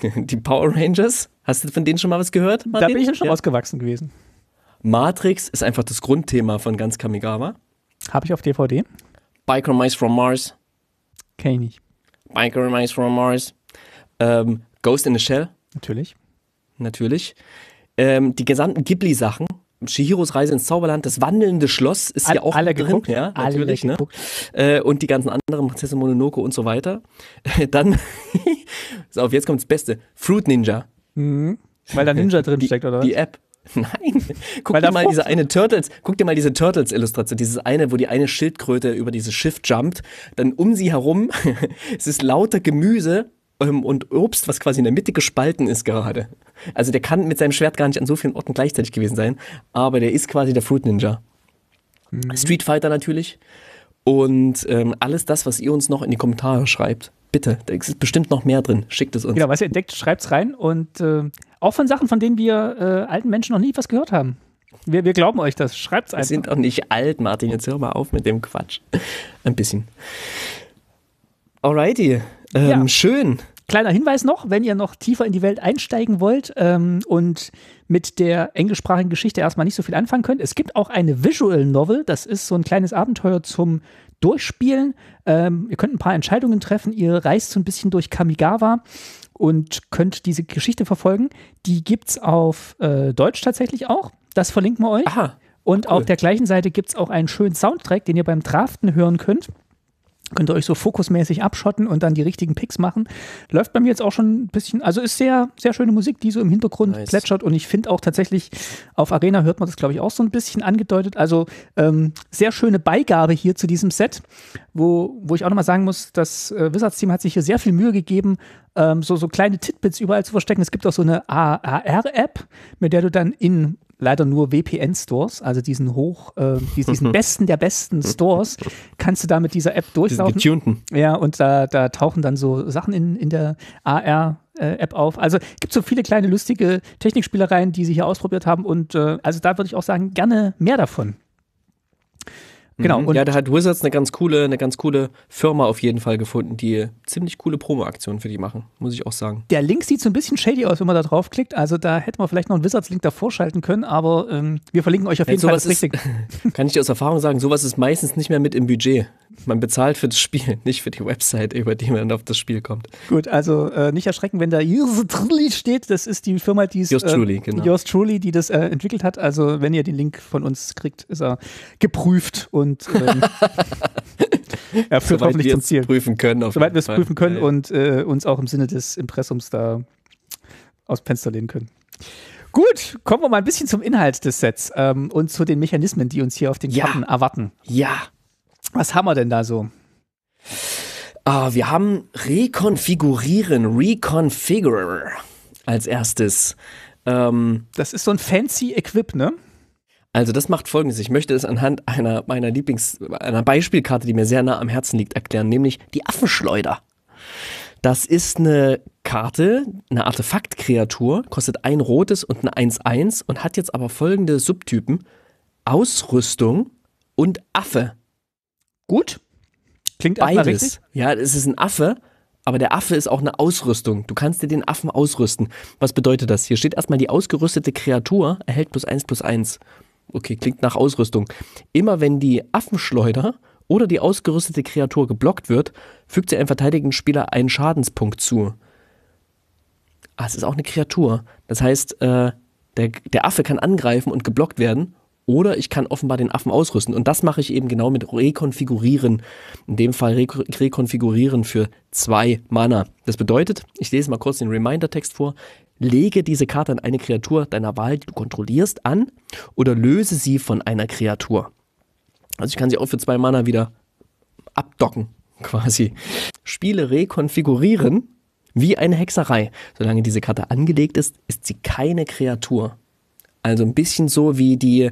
die, Power Rangers, hast du von denen schon mal was gehört? Martin? Da bin ich schon ja. ausgewachsen gewesen. Matrix ist einfach das Grundthema von ganz Kamigawa. Habe ich auf DVD? Biker Mice from Mars. Kenne ich nicht. Biker Mice from Mars. Ähm, Ghost in the Shell. Natürlich. Natürlich. Ähm, die gesamten Ghibli-Sachen. Shihiros Reise ins Zauberland, das wandelnde Schloss ist All, ja auch alle drin, geguckt, ja, natürlich, alle ne? geguckt. Äh, und die ganzen anderen Prinzessin Mononoke und so weiter. Dann, so auf jetzt kommt das Beste, Fruit Ninja. Mhm. Weil da Ninja drin steckt, oder? Die App. Nein, guck dir mal diese eine Turtles, guck dir mal diese Turtles-Illustration, dieses eine, wo die eine Schildkröte über dieses Schiff jumpt, dann um sie herum, es ist lauter Gemüse ähm, und Obst, was quasi in der Mitte gespalten ist gerade. Also der kann mit seinem Schwert gar nicht an so vielen Orten gleichzeitig gewesen sein, aber der ist quasi der Fruit Ninja. Mhm. Street Fighter natürlich. Und ähm, alles das, was ihr uns noch in die Kommentare schreibt, bitte, da ist bestimmt noch mehr drin. Schickt es uns. Genau, was ihr entdeckt, schreibt es rein und äh, auch von Sachen, von denen wir äh, alten Menschen noch nie was gehört haben. Wir, wir glauben euch das. Schreibt es einfach. Wir sind auch nicht alt, Martin. Jetzt hör mal auf mit dem Quatsch. Ein bisschen. Alrighty. Ähm, ja. Schön. Kleiner Hinweis noch, wenn ihr noch tiefer in die Welt einsteigen wollt ähm, und mit der englischsprachigen Geschichte erstmal nicht so viel anfangen könnt. Es gibt auch eine Visual Novel, das ist so ein kleines Abenteuer zum durchspielen. Ähm, ihr könnt ein paar Entscheidungen treffen. Ihr reist so ein bisschen durch Kamigawa und könnt diese Geschichte verfolgen. Die gibt es auf äh, Deutsch tatsächlich auch. Das verlinken wir euch. Aha. Und cool. auf der gleichen Seite gibt es auch einen schönen Soundtrack, den ihr beim Draften hören könnt. Könnt ihr euch so fokusmäßig abschotten und dann die richtigen Picks machen. Läuft bei mir jetzt auch schon ein bisschen, also ist sehr, sehr schöne Musik, die so im Hintergrund nice. plätschert. Und ich finde auch tatsächlich, auf Arena hört man das, glaube ich, auch so ein bisschen angedeutet. Also ähm, sehr schöne Beigabe hier zu diesem Set, wo, wo ich auch nochmal sagen muss, das äh, Wizards-Team hat sich hier sehr viel Mühe gegeben, ähm, so, so kleine Titbits überall zu verstecken. Es gibt auch so eine AR-App, mit der du dann in leider nur vpn stores also diesen hoch, äh, diesen besten der besten Stores, kannst du da mit dieser App durchlaufen. Getunten. Ja, und da, da tauchen dann so Sachen in, in der AR. Äh, App auf. Also gibt so viele kleine lustige Technikspielereien, die sie hier ausprobiert haben und äh, also da würde ich auch sagen, gerne mehr davon. Genau. Mhm. Und ja, da hat Wizards eine ganz coole, eine ganz coole Firma auf jeden Fall gefunden, die ziemlich coole Promo-Aktionen für die machen, muss ich auch sagen. Der Link sieht so ein bisschen shady aus, wenn man da draufklickt. Also da hätten wir vielleicht noch einen Wizards-Link davor schalten können, aber ähm, wir verlinken euch auf jeden ja, Fall das ist, richtig. Kann ich dir aus Erfahrung sagen, sowas ist meistens nicht mehr mit im Budget. Man bezahlt für das Spiel, nicht für die Website, über die man auf das Spiel kommt. Gut, also äh, nicht erschrecken, wenn da Yours Truly steht. Das ist die Firma, die es. Yours Truly, äh, genau. Yours Truly, die das äh, entwickelt hat. Also, wenn ihr den Link von uns kriegt, ist er geprüft und. Ähm, er führt Soweit hoffentlich zum Ziel. Prüfen können, Soweit wir es prüfen können und äh, uns auch im Sinne des Impressums da aus Fenster lehnen können. Gut, kommen wir mal ein bisschen zum Inhalt des Sets ähm, und zu den Mechanismen, die uns hier auf den Karten erwarten. Ja, was haben wir denn da so? Ah, wir haben rekonfigurieren, reconfigure als erstes. Ähm, das ist so ein fancy Equip, ne? Also das macht folgendes, ich möchte es anhand einer meiner Lieblings einer Beispielkarte, die mir sehr nah am Herzen liegt, erklären, nämlich die Affenschleuder. Das ist eine Karte, eine Artefaktkreatur, kostet ein rotes und ein 1-1 und hat jetzt aber folgende Subtypen: Ausrüstung und Affe. Gut. Klingt erstmal richtig. Ja, es ist ein Affe, aber der Affe ist auch eine Ausrüstung. Du kannst dir den Affen ausrüsten. Was bedeutet das? Hier steht erstmal, die ausgerüstete Kreatur erhält plus eins plus eins. Okay, klingt nach Ausrüstung. Immer wenn die Affenschleuder oder die ausgerüstete Kreatur geblockt wird, fügt sie einem verteidigenden Spieler einen Schadenspunkt zu. Ah, es ist auch eine Kreatur. Das heißt, äh, der, der Affe kann angreifen und geblockt werden oder ich kann offenbar den Affen ausrüsten. Und das mache ich eben genau mit Rekonfigurieren. In dem Fall Re Rekonfigurieren für zwei Mana. Das bedeutet, ich lese mal kurz den Reminder-Text vor. Lege diese Karte an eine Kreatur deiner Wahl, die du kontrollierst, an oder löse sie von einer Kreatur. Also ich kann sie auch für zwei Mana wieder abdocken, quasi. Spiele rekonfigurieren wie eine Hexerei. Solange diese Karte angelegt ist, ist sie keine Kreatur. Also ein bisschen so wie die,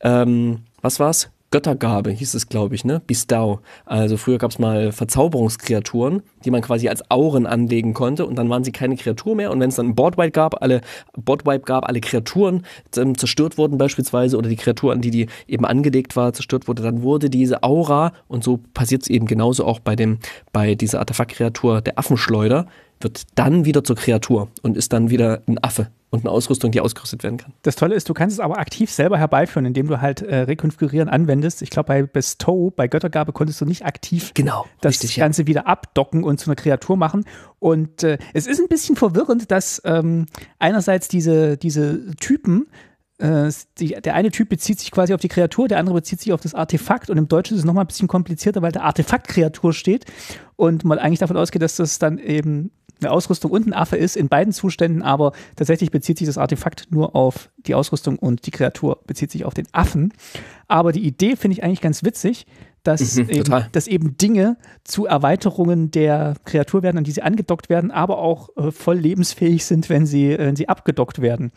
ähm, was war's? Göttergabe hieß es, glaube ich, ne? Bistau. Also früher gab es mal Verzauberungskreaturen, die man quasi als Auren anlegen konnte und dann waren sie keine Kreatur mehr. Und wenn es dann ein Boardwipe gab, alle Boardwipe gab, alle Kreaturen ähm, zerstört wurden beispielsweise oder die Kreatur, an die die eben angelegt war, zerstört wurde, dann wurde diese Aura und so passiert es eben genauso auch bei dem bei dieser Artefaktkreatur der Affenschleuder wird dann wieder zur Kreatur und ist dann wieder ein Affe und eine Ausrüstung, die ausgerüstet werden kann. Das Tolle ist, du kannst es aber aktiv selber herbeiführen, indem du halt äh, Rekonfigurieren anwendest. Ich glaube, bei Bestow, bei Göttergabe, konntest du nicht aktiv genau, das richtig, Ganze ja. wieder abdocken und zu einer Kreatur machen. Und äh, es ist ein bisschen verwirrend, dass ähm, einerseits diese, diese Typen äh, die, der eine Typ bezieht sich quasi auf die Kreatur, der andere bezieht sich auf das Artefakt und im Deutschen ist es nochmal ein bisschen komplizierter, weil der Artefakt-Kreatur steht und man eigentlich davon ausgeht, dass das dann eben eine Ausrüstung und ein Affe ist, in beiden Zuständen, aber tatsächlich bezieht sich das Artefakt nur auf die Ausrüstung und die Kreatur bezieht sich auf den Affen. Aber die Idee finde ich eigentlich ganz witzig, dass, mhm, eben, dass, eben, Dinge zu Erweiterungen der Kreatur werden, an die sie angedockt werden, aber auch äh, voll lebensfähig sind, wenn sie, äh, wenn sie abgedockt werden.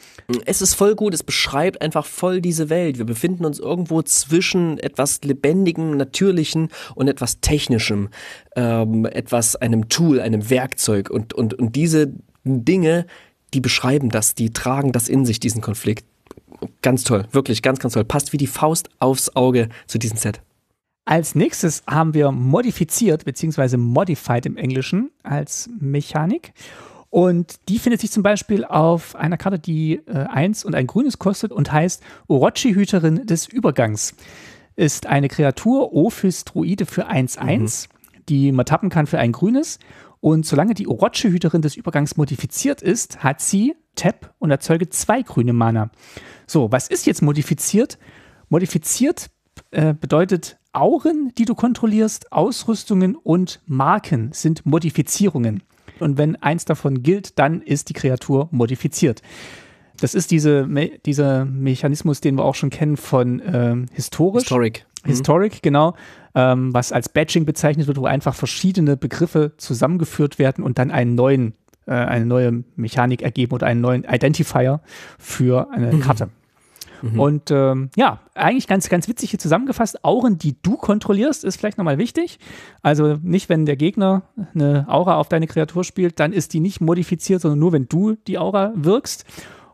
Es ist voll gut, es beschreibt einfach voll diese Welt. Wir befinden uns irgendwo zwischen etwas Lebendigem, Natürlichen und etwas Technischem, ähm, etwas, einem Tool, einem Werkzeug. Und, und, und diese Dinge, die beschreiben das, die tragen das in sich, diesen Konflikt. Ganz toll, wirklich ganz, ganz toll. Passt wie die Faust aufs Auge zu diesem Set. Als nächstes haben wir modifiziert beziehungsweise modified im Englischen als Mechanik. Und die findet sich zum Beispiel auf einer Karte, die äh, eins und ein grünes kostet und heißt Orochi Hüterin des Übergangs. Ist eine Kreatur Ophis Druide für 1-1, mhm. die man tappen kann für ein grünes. Und solange die Orochi Hüterin des Übergangs modifiziert ist, hat sie Tap und erzeuge zwei grüne Mana. So, was ist jetzt modifiziert? Modifiziert äh, bedeutet Auren, die du kontrollierst, Ausrüstungen und Marken sind Modifizierungen. Und wenn eins davon gilt, dann ist die Kreatur modifiziert. Das ist diese, Me dieser Mechanismus, den wir auch schon kennen von ähm, historisch. Historic. Mhm. Historic, mhm. genau. Ähm, was als Batching bezeichnet wird, wo einfach verschiedene Begriffe zusammengeführt werden und dann einen neuen, äh, eine neue Mechanik ergeben oder einen neuen Identifier für eine mhm. Karte. Mhm. Und ähm, ja, eigentlich ganz, ganz witzig hier zusammengefasst. Auren, die du kontrollierst, ist vielleicht nochmal wichtig. Also nicht, wenn der Gegner eine Aura auf deine Kreatur spielt, dann ist die nicht modifiziert, sondern nur, wenn du die Aura wirkst.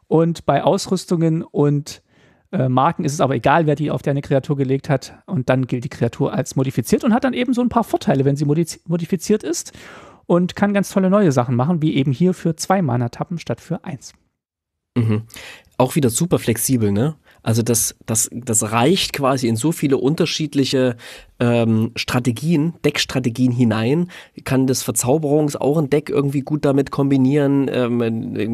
Und bei Ausrüstungen und äh, Marken ist es aber egal, wer die auf deine Kreatur gelegt hat. Und dann gilt die Kreatur als modifiziert und hat dann eben so ein paar Vorteile, wenn sie modiz- modifiziert ist. Und kann ganz tolle neue Sachen machen, wie eben hier für zwei Mana-Tappen statt für eins. Mhm auch wieder super flexibel, ne? Also das, das, das reicht quasi in so viele unterschiedliche ähm, Strategien, Deckstrategien hinein. Kann das Verzauberungs auch ein Deck irgendwie gut damit kombinieren, ähm,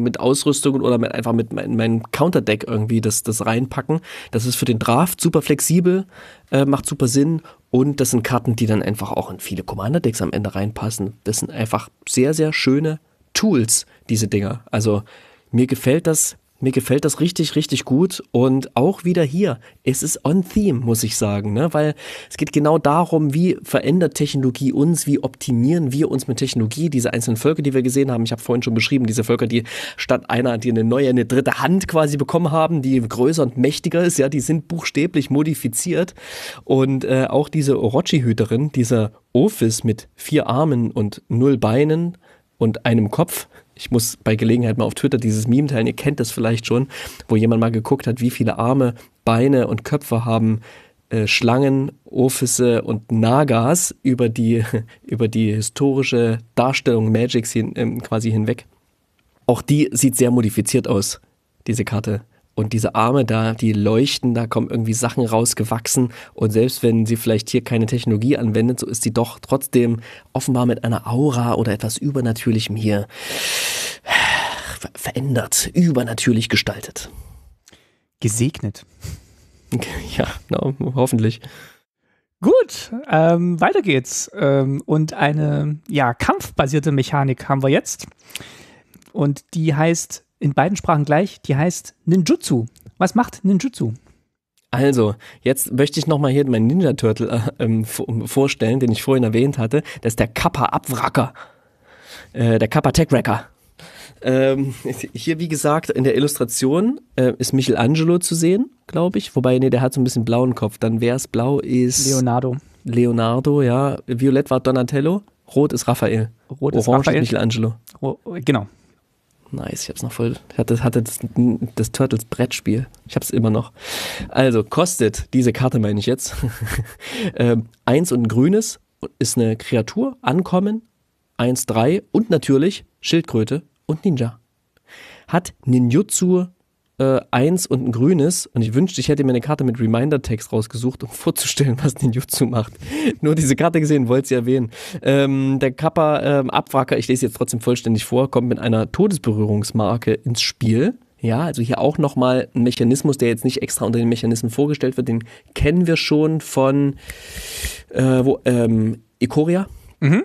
mit Ausrüstung oder mit, einfach mit mein, meinem Counterdeck irgendwie das, das reinpacken. Das ist für den Draft super flexibel, äh, macht super Sinn. Und das sind Karten, die dann einfach auch in viele Commander-Decks am Ende reinpassen. Das sind einfach sehr, sehr schöne Tools, diese Dinger. Also mir gefällt das mir gefällt das richtig, richtig gut. Und auch wieder hier, es ist on theme, muss ich sagen, ne? weil es geht genau darum, wie verändert Technologie uns, wie optimieren wir uns mit Technologie, diese einzelnen Völker, die wir gesehen haben. Ich habe vorhin schon beschrieben, diese Völker, die statt einer, die eine neue, eine dritte Hand quasi bekommen haben, die größer und mächtiger ist, ja, die sind buchstäblich modifiziert. Und äh, auch diese Orochi-Hüterin, dieser Ophis mit vier Armen und null Beinen und einem Kopf, ich muss bei Gelegenheit mal auf Twitter dieses Meme teilen, ihr kennt das vielleicht schon, wo jemand mal geguckt hat, wie viele Arme, Beine und Köpfe haben äh, Schlangen, Ophisse und Nagas über die, über die historische Darstellung Magics hin, äh, quasi hinweg. Auch die sieht sehr modifiziert aus, diese Karte und diese Arme da, die leuchten, da kommen irgendwie Sachen rausgewachsen und selbst wenn sie vielleicht hier keine Technologie anwendet, so ist sie doch trotzdem offenbar mit einer Aura oder etwas Übernatürlichem hier äh, verändert, übernatürlich gestaltet. Gesegnet. Ja, no, hoffentlich. Gut, ähm, weiter geht's. Ähm, und eine ja, kampfbasierte Mechanik haben wir jetzt. Und die heißt in beiden Sprachen gleich, die heißt Ninjutsu. Was macht Ninjutsu? Also, jetzt möchte ich nochmal hier meinen Ninja Turtle äh, ähm, vorstellen, den ich vorhin erwähnt hatte. Das ist der Kappa-Abwracker. Äh, der Kappa-Tech-Wrecker. Ähm, hier, wie gesagt, in der Illustration äh, ist Michelangelo zu sehen, glaube ich. Wobei, nee, der hat so ein bisschen blauen Kopf. Dann wäre es blau ist. Leonardo. Leonardo, ja. Violett war Donatello. Rot ist Raphael. Rot Orange ist, Raphael. ist Michelangelo. Ro oh, genau. Nice, ich hab's noch voll. Ich hatte, hatte das, das Turtles Brettspiel. Ich hab's immer noch. Also, kostet diese Karte, meine ich jetzt. ähm, eins und ein grünes ist eine Kreatur. Ankommen. Eins, drei und natürlich Schildkröte und Ninja. Hat Ninjutsu äh, eins und ein grünes. Und ich wünschte, ich hätte mir eine Karte mit Reminder-Text rausgesucht, um vorzustellen, was Ninjutsu macht. Nur diese Karte gesehen, wollte sie erwähnen. Ähm, der Kappa ähm, ich lese jetzt trotzdem vollständig vor, kommt mit einer Todesberührungsmarke ins Spiel. Ja, also hier auch nochmal ein Mechanismus, der jetzt nicht extra unter den Mechanismen vorgestellt wird, den kennen wir schon von äh, wo, ähm, Ikoria. Mhm.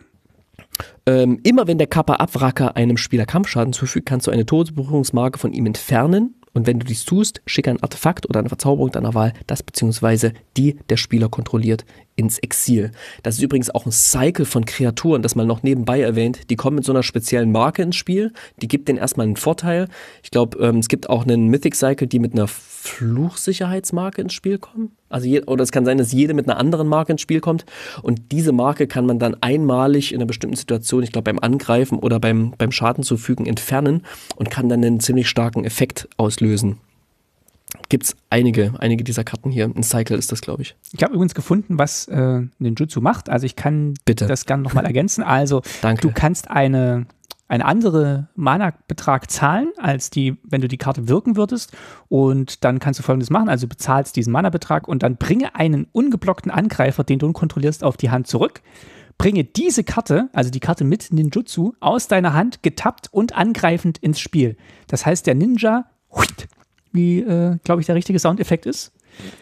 Ähm, immer wenn der Kappa Abwracker einem Spieler Kampfschaden zufügt, kannst du eine Todesberührungsmarke von ihm entfernen. Und wenn du dies tust, schicke ein Artefakt oder eine Verzauberung deiner Wahl, das bzw. die der Spieler kontrolliert, ins Exil. Das ist übrigens auch ein Cycle von Kreaturen, das man noch nebenbei erwähnt. Die kommen mit so einer speziellen Marke ins Spiel, die gibt denen erstmal einen Vorteil. Ich glaube, ähm, es gibt auch einen Mythic Cycle, die mit einer Fluchsicherheitsmarke ins Spiel kommen. Also je, oder es kann sein, dass jede mit einer anderen Marke ins Spiel kommt und diese Marke kann man dann einmalig in einer bestimmten Situation, ich glaube beim Angreifen oder beim, beim Schaden zufügen, entfernen und kann dann einen ziemlich starken Effekt auslösen gibt es einige, einige dieser Karten hier. Ein Cycle ist das, glaube ich. Ich habe übrigens gefunden, was äh, Ninjutsu macht. Also ich kann Bitte. das gerne nochmal ergänzen. Also Danke. du kannst eine, eine andere Mana-Betrag zahlen, als die, wenn du die Karte wirken würdest. Und dann kannst du folgendes machen. Also du bezahlst diesen Mana-Betrag und dann bringe einen ungeblockten Angreifer, den du kontrollierst, auf die Hand zurück. Bringe diese Karte, also die Karte mit Ninjutsu, aus deiner Hand getappt und angreifend ins Spiel. Das heißt, der Ninja wie, äh, glaube ich, der richtige Soundeffekt ist.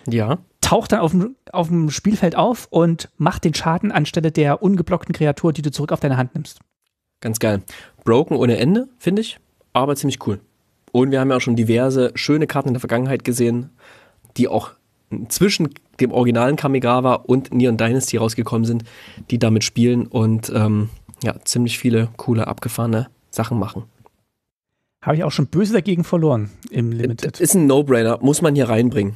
Ja. Taucht dann auf dem, Spielfeld auf und macht den Schaden anstelle der ungeblockten Kreatur, die du zurück auf deine Hand nimmst. Ganz geil. Broken ohne Ende, finde ich, aber ziemlich cool. Und wir haben ja auch schon diverse schöne Karten in der Vergangenheit gesehen, die auch zwischen dem originalen Kamigawa und Neon Dynasty rausgekommen sind, die damit spielen und ähm, ja, ziemlich viele coole, abgefahrene Sachen machen. Habe ich auch schon böse dagegen verloren im äh, Limited. Ist ein No-Brainer, muss man hier reinbringen.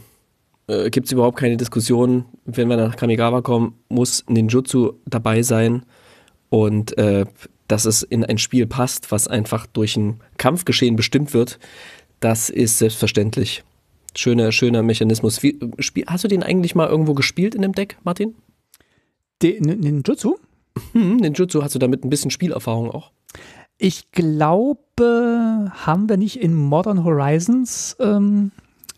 Äh, Gibt es überhaupt keine Diskussion. Wenn wir nach Kamigawa kommen, muss Ninjutsu dabei sein. Und äh, dass es in ein Spiel passt, was einfach durch ein Kampfgeschehen bestimmt wird, das ist selbstverständlich. Schöner, schöner Mechanismus. Wie, äh, spiel, hast du den eigentlich mal irgendwo gespielt in dem Deck, Martin? Den Ninjutsu? Hm, Ninjutsu, hast du damit ein bisschen Spielerfahrung auch? Ich glaube haben wir nicht in Modern Horizons, ähm,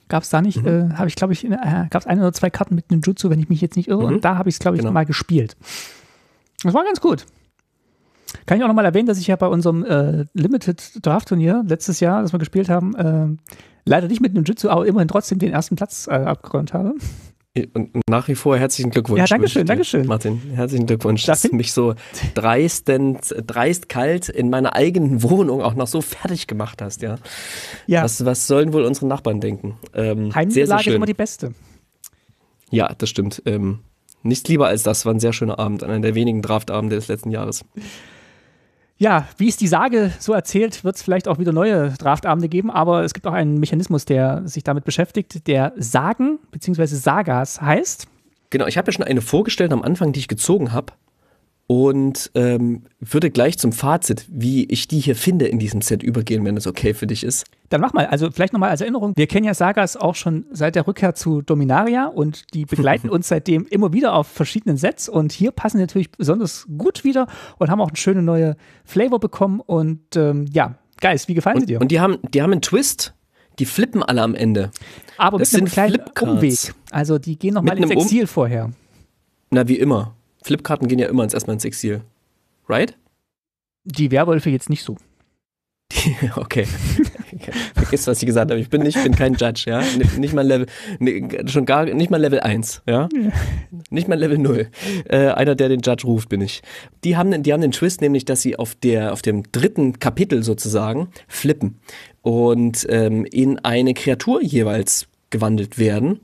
gab es da nicht, mhm. äh, habe ich glaube ich, äh, gab es ein oder zwei Karten mit Ninjutsu, wenn ich mich jetzt nicht irre. Mhm. Und da habe ich es glaube ich genau. mal gespielt. Das war ganz gut. Kann ich auch nochmal erwähnen, dass ich ja bei unserem äh, Limited Draft Turnier letztes Jahr, das wir gespielt haben, äh, leider nicht mit Ninjutsu, aber immerhin trotzdem den ersten Platz äh, abgeräumt habe. Äh, und nach wie vor herzlichen Glückwunsch. Ja, danke schön, danke schön. Martin, herzlichen Glückwunsch, dass du mich so dreistend, dreist kalt in meiner eigenen Wohnung auch noch so fertig gemacht hast, ja. ja. Was, was sollen wohl unsere Nachbarn denken? Ähm, Heimlage sehr, sehr ist immer die beste. Ja, das stimmt. Ähm, nichts lieber als das war ein sehr schöner Abend, einer der wenigen Draftabende des letzten Jahres. Ja, wie es die Sage so erzählt, wird es vielleicht auch wieder neue Draftabende geben, aber es gibt auch einen Mechanismus, der sich damit beschäftigt, der Sagen bzw. Sagas heißt. Genau, ich habe ja schon eine vorgestellt am Anfang, die ich gezogen habe und ähm, würde gleich zum Fazit, wie ich die hier finde in diesem Set übergehen, wenn es okay für dich ist. Dann mach mal, also vielleicht nochmal als Erinnerung, wir kennen ja Sagas auch schon seit der Rückkehr zu Dominaria und die begleiten uns seitdem immer wieder auf verschiedenen Sets und hier passen die natürlich besonders gut wieder und haben auch eine schöne neue Flavor bekommen und ähm, ja, Geist, wie gefallen und, sie dir? Und die haben, die haben einen Twist, die flippen alle am Ende. Aber das mit einem kleinen Umweg, also die gehen nochmal ins Exil um vorher. Na, wie immer. Flipkarten gehen ja immer ins, erstmal ins Exil. Right? Die Werwölfe jetzt nicht so. Die, okay. Vergiss, was ich gesagt habe. Ich bin nicht, bin kein Judge, ja. Nicht mal Level, ne, schon gar, nicht mal Level 1, ja. Nicht mal Level 0. Äh, einer, der den Judge ruft, bin ich. Die haben, die haben den Twist, nämlich, dass sie auf der, auf dem dritten Kapitel sozusagen flippen und ähm, in eine Kreatur jeweils gewandelt werden.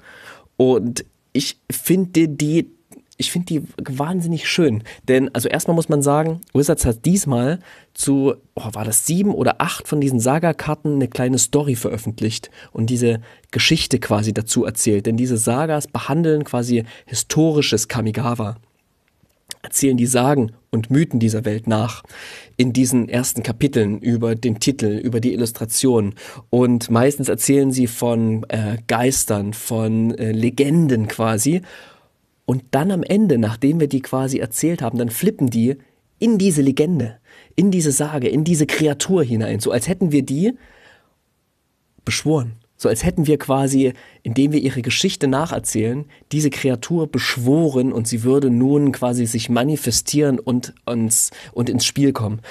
Und ich finde die ich finde die wahnsinnig schön. Denn, also erstmal muss man sagen, Wizards hat diesmal zu, oh, war das sieben oder acht von diesen Saga-Karten eine kleine Story veröffentlicht und diese Geschichte quasi dazu erzählt. Denn diese Sagas behandeln quasi historisches Kamigawa erzählen die Sagen und Mythen dieser Welt nach. In diesen ersten Kapiteln über den Titel, über die Illustration. Und meistens erzählen sie von äh, Geistern, von äh, Legenden quasi. Und dann am Ende, nachdem wir die quasi erzählt haben, dann flippen die in diese Legende, in diese Sage, in diese Kreatur hinein, so als hätten wir die beschworen. So als hätten wir quasi, indem wir ihre Geschichte nacherzählen, diese Kreatur beschworen und sie würde nun quasi sich manifestieren und, uns, und ins Spiel kommen.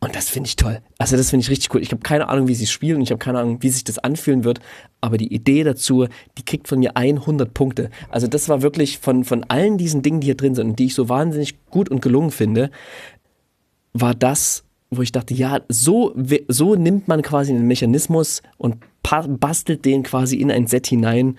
Und das finde ich toll. Also das finde ich richtig cool. Ich habe keine Ahnung, wie sie spielen. und Ich habe keine Ahnung, wie sich das anfühlen wird. Aber die Idee dazu, die kriegt von mir 100 Punkte. Also das war wirklich von, von allen diesen Dingen, die hier drin sind und die ich so wahnsinnig gut und gelungen finde, war das, wo ich dachte, ja, so, so nimmt man quasi einen Mechanismus und bastelt den quasi in ein Set hinein,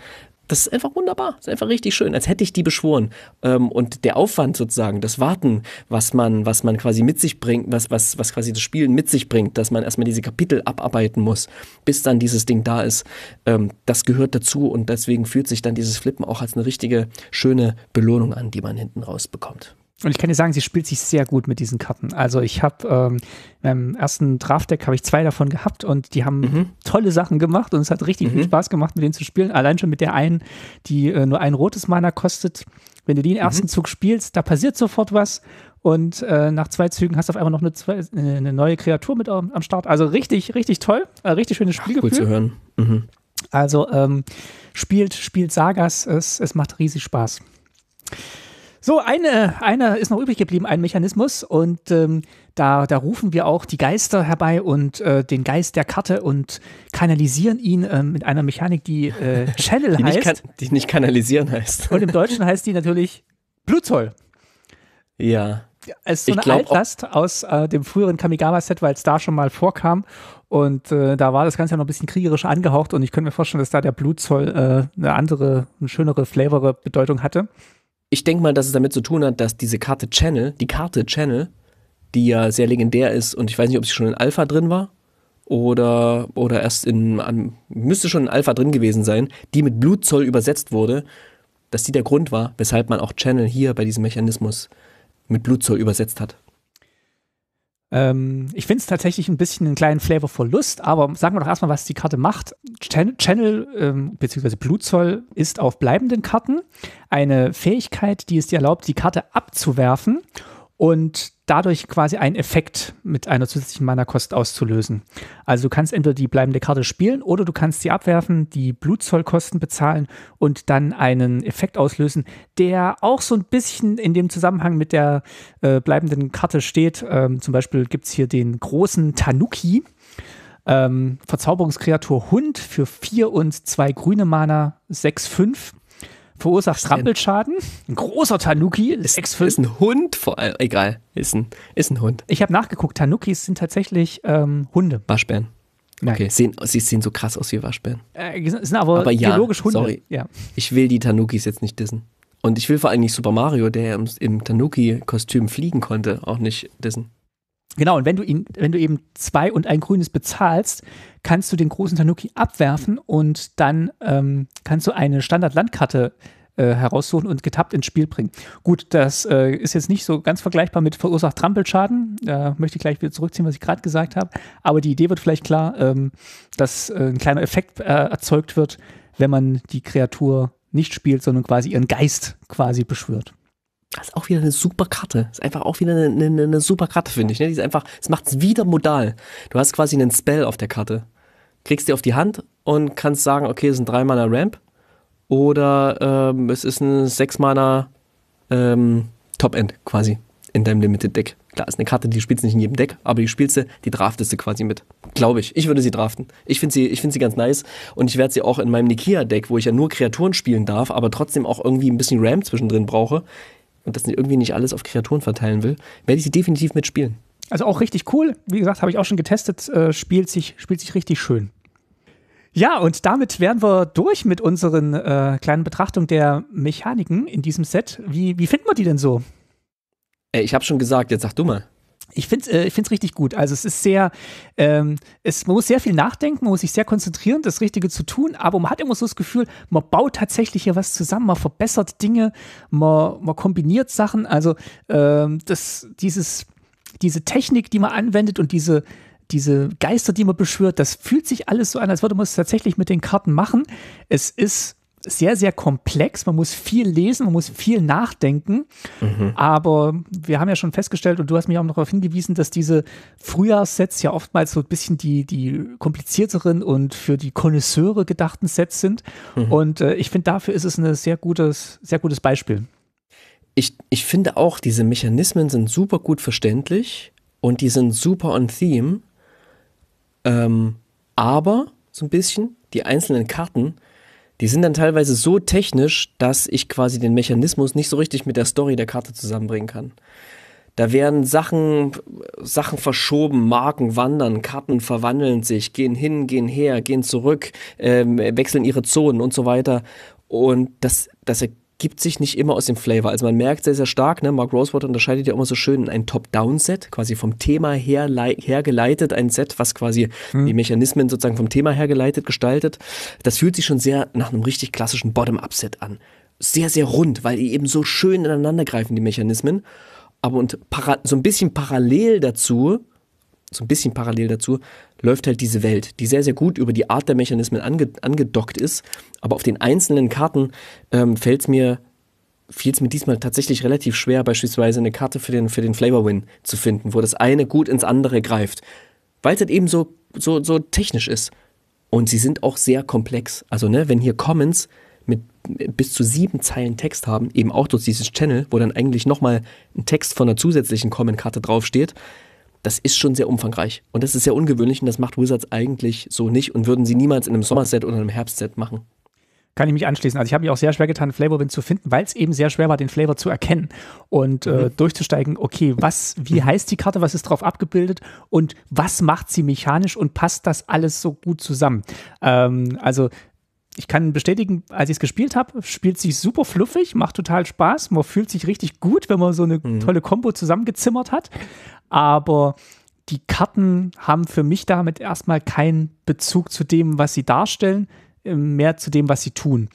das ist einfach wunderbar. Das ist einfach richtig schön, als hätte ich die beschworen. Ähm, und der Aufwand sozusagen, das Warten, was man, was man quasi mit sich bringt, was, was, was quasi das Spielen mit sich bringt, dass man erstmal diese Kapitel abarbeiten muss, bis dann dieses Ding da ist, ähm, das gehört dazu und deswegen fühlt sich dann dieses Flippen auch als eine richtige schöne Belohnung an, die man hinten rausbekommt. Und ich kann dir sagen, sie spielt sich sehr gut mit diesen Karten. Also ich habe ähm, beim ersten Draftdeck habe ich zwei davon gehabt und die haben mhm. tolle Sachen gemacht und es hat richtig mhm. viel Spaß gemacht, mit denen zu spielen. Allein schon mit der einen, die äh, nur ein rotes Mana kostet. Wenn du die im mhm. ersten mhm. Zug spielst, da passiert sofort was und äh, nach zwei Zügen hast du auf einmal noch eine, zwei, äh, eine neue Kreatur mit am, Start. Also richtig, richtig toll, äh, richtig schönes Spielgefühl. Ach, cool zu hören. Mhm. Also ähm, spielt, spielt Sagas, es, es macht riesig Spaß. So, eine, ist noch übrig geblieben, ein Mechanismus. Und ähm, da, da rufen wir auch die Geister herbei und äh, den Geist der Karte und kanalisieren ihn äh, mit einer Mechanik, die äh, Channel die heißt. Nicht die nicht kanalisieren heißt. Und im Deutschen heißt die natürlich Blutzoll. Ja. Es ist so eine glaub, Altlast aus äh, dem früheren Kamigawa-Set, weil es da schon mal vorkam. Und äh, da war das Ganze ja noch ein bisschen kriegerisch angehaucht. Und ich könnte mir vorstellen, dass da der Blutzoll äh, eine andere, eine schönere, flavore Bedeutung hatte ich denke mal, dass es damit zu tun hat, dass diese Karte Channel, die Karte Channel, die ja sehr legendär ist und ich weiß nicht, ob sie schon in Alpha drin war oder, oder erst in, müsste schon in Alpha drin gewesen sein, die mit Blutzoll übersetzt wurde, dass die der Grund war, weshalb man auch Channel hier bei diesem Mechanismus mit Blutzoll übersetzt hat. Ähm, ich finde es tatsächlich ein bisschen einen kleinen Flavorverlust, aber sagen wir doch erstmal, was die Karte macht. Channel, Channel ähm, bzw. Blutzoll ist auf bleibenden Karten eine Fähigkeit, die es dir erlaubt, die Karte abzuwerfen und dadurch quasi einen Effekt mit einer zusätzlichen Mana-Kost auszulösen. Also du kannst entweder die bleibende Karte spielen oder du kannst sie abwerfen, die Blutzollkosten bezahlen und dann einen Effekt auslösen, der auch so ein bisschen in dem Zusammenhang mit der äh, bleibenden Karte steht. Ähm, zum Beispiel gibt es hier den großen Tanuki. Ähm, Verzauberungskreatur Hund für vier und zwei grüne Mana, sechs, fünf verursachst Trampelschaden. Ein großer Tanuki, ist, x Ist ein Hund, vor allem, egal, ist ein, ist ein Hund. Ich habe nachgeguckt, Tanukis sind tatsächlich ähm, Hunde. Waschbären. Nein. Okay, sehen, sie sehen so krass aus wie Waschbären. Äh, sind aber, aber ja, Hunde. Sorry. Ja. Ich will die Tanukis jetzt nicht dissen. Und ich will vor allem nicht Super Mario, der im, im Tanuki-Kostüm fliegen konnte, auch nicht dissen. Genau, und wenn du ihn, wenn du eben zwei und ein grünes bezahlst, kannst du den großen Tanuki abwerfen und dann ähm, kannst du eine Standard-Landkarte äh, heraussuchen und getappt ins Spiel bringen. Gut, das äh, ist jetzt nicht so ganz vergleichbar mit verursacht Trampelschaden. Da äh, möchte ich gleich wieder zurückziehen, was ich gerade gesagt habe. Aber die Idee wird vielleicht klar, ähm, dass äh, ein kleiner Effekt äh, erzeugt wird, wenn man die Kreatur nicht spielt, sondern quasi ihren Geist quasi beschwört. Das ist auch wieder eine super Karte. Das ist einfach auch wieder eine, eine, eine super Karte, finde ich. Ne? Die ist einfach, es macht es wieder modal. Du hast quasi einen Spell auf der Karte. Kriegst dir auf die Hand und kannst sagen, okay, es ist ein 3 Mana Ramp oder ähm, es ist ein 6 Mana ähm, Top End quasi in deinem Limited Deck. Klar, ist eine Karte, die spielst du nicht in jedem Deck, aber die spielst du, die draftest du quasi mit. Glaube ich. Ich würde sie draften. Ich finde sie, find sie ganz nice und ich werde sie auch in meinem Nikia-Deck, wo ich ja nur Kreaturen spielen darf, aber trotzdem auch irgendwie ein bisschen Ramp zwischendrin brauche, und das irgendwie nicht alles auf Kreaturen verteilen will, werde ich sie definitiv mitspielen. Also auch richtig cool. Wie gesagt, habe ich auch schon getestet. Äh, spielt, sich, spielt sich richtig schön. Ja, und damit wären wir durch mit unseren äh, kleinen Betrachtungen der Mechaniken in diesem Set. Wie, wie finden wir die denn so? Ey, ich habe schon gesagt, jetzt sag du mal. Ich finde es äh, richtig gut. Also es ist sehr, ähm, es, man muss sehr viel nachdenken, man muss sich sehr konzentrieren, das Richtige zu tun, aber man hat immer so das Gefühl, man baut tatsächlich hier was zusammen, man verbessert Dinge, man, man kombiniert Sachen. Also ähm, das, dieses, diese Technik, die man anwendet und diese, diese Geister, die man beschwört, das fühlt sich alles so an, als würde man es tatsächlich mit den Karten machen. Es ist sehr, sehr komplex. Man muss viel lesen, man muss viel nachdenken. Mhm. Aber wir haben ja schon festgestellt, und du hast mich auch noch darauf hingewiesen, dass diese Frühjahrssets ja oftmals so ein bisschen die, die komplizierteren und für die Konnoisseure gedachten Sets sind. Mhm. Und äh, ich finde, dafür ist es ein sehr gutes, sehr gutes Beispiel. Ich, ich finde auch, diese Mechanismen sind super gut verständlich und die sind super on theme. Ähm, aber so ein bisschen die einzelnen Karten die sind dann teilweise so technisch, dass ich quasi den Mechanismus nicht so richtig mit der Story der Karte zusammenbringen kann. Da werden Sachen, Sachen verschoben, Marken wandern, Karten verwandeln sich, gehen hin, gehen her, gehen zurück, ähm, wechseln ihre Zonen und so weiter. Und das, das gibt sich nicht immer aus dem Flavor. Also man merkt sehr, sehr stark, ne? Mark Rosewater unterscheidet ja immer so schön ein Top-Down-Set, quasi vom Thema her hergeleitet, ein Set, was quasi mhm. die Mechanismen sozusagen vom Thema hergeleitet gestaltet. Das fühlt sich schon sehr nach einem richtig klassischen Bottom-Up-Set an. Sehr, sehr rund, weil die eben so schön ineinander greifen, die Mechanismen. Aber und so ein bisschen parallel dazu, so ein bisschen parallel dazu, läuft halt diese Welt, die sehr, sehr gut über die Art der Mechanismen ange angedockt ist. Aber auf den einzelnen Karten ähm, fällt es mir mir diesmal tatsächlich relativ schwer, beispielsweise eine Karte für den, für den Flavor Win zu finden, wo das eine gut ins andere greift. Weil es halt eben so, so, so technisch ist. Und sie sind auch sehr komplex. Also, ne, wenn hier Comments mit bis zu sieben Zeilen Text haben, eben auch durch dieses Channel, wo dann eigentlich nochmal ein Text von einer zusätzlichen Comment-Karte draufsteht, das ist schon sehr umfangreich. Und das ist sehr ungewöhnlich und das macht Wizards eigentlich so nicht und würden sie niemals in einem Sommerset oder einem Herbstset machen. Kann ich mich anschließen. Also ich habe mich auch sehr schwer getan, Flavorbin zu finden, weil es eben sehr schwer war, den Flavor zu erkennen und äh, mhm. äh, durchzusteigen, okay, was, wie mhm. heißt die Karte, was ist drauf abgebildet und was macht sie mechanisch und passt das alles so gut zusammen? Ähm, also ich kann bestätigen, als ich es gespielt habe, spielt sich super fluffig, macht total Spaß. Man fühlt sich richtig gut, wenn man so eine mhm. tolle Combo zusammengezimmert hat aber die Karten haben für mich damit erstmal keinen Bezug zu dem, was sie darstellen, ähm, mehr zu dem, was sie tun.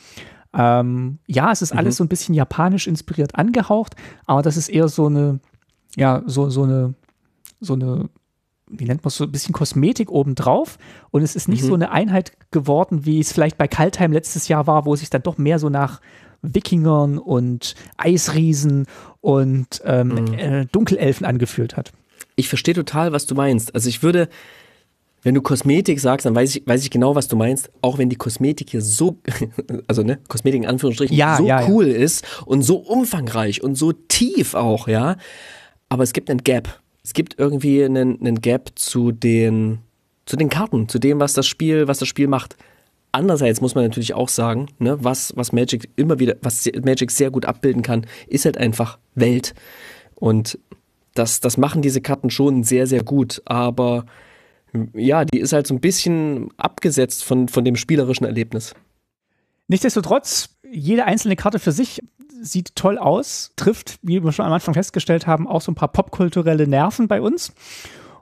Ähm, ja, es ist mhm. alles so ein bisschen japanisch inspiriert angehaucht, aber das ist eher so eine, ja, so, so eine, so eine, wie nennt man es, so ein bisschen Kosmetik obendrauf. Und es ist nicht mhm. so eine Einheit geworden, wie es vielleicht bei Kaltheim letztes Jahr war, wo es sich dann doch mehr so nach Wikingern und Eisriesen und ähm, mhm. äh, Dunkelelfen angefühlt hat ich verstehe total, was du meinst. Also ich würde, wenn du Kosmetik sagst, dann weiß ich, weiß ich genau, was du meinst, auch wenn die Kosmetik hier so, also ne, Kosmetik in Anführungsstrichen, ja, so ja, cool ja. ist und so umfangreich und so tief auch, ja. Aber es gibt einen Gap. Es gibt irgendwie einen, einen Gap zu den, zu den Karten, zu dem, was das Spiel, was das Spiel macht. Andererseits muss man natürlich auch sagen, ne, was, was Magic immer wieder, was Magic sehr gut abbilden kann, ist halt einfach Welt. Und das, das machen diese Karten schon sehr, sehr gut, aber ja, die ist halt so ein bisschen abgesetzt von, von dem spielerischen Erlebnis. Nichtsdestotrotz, jede einzelne Karte für sich sieht toll aus, trifft, wie wir schon am Anfang festgestellt haben, auch so ein paar popkulturelle Nerven bei uns.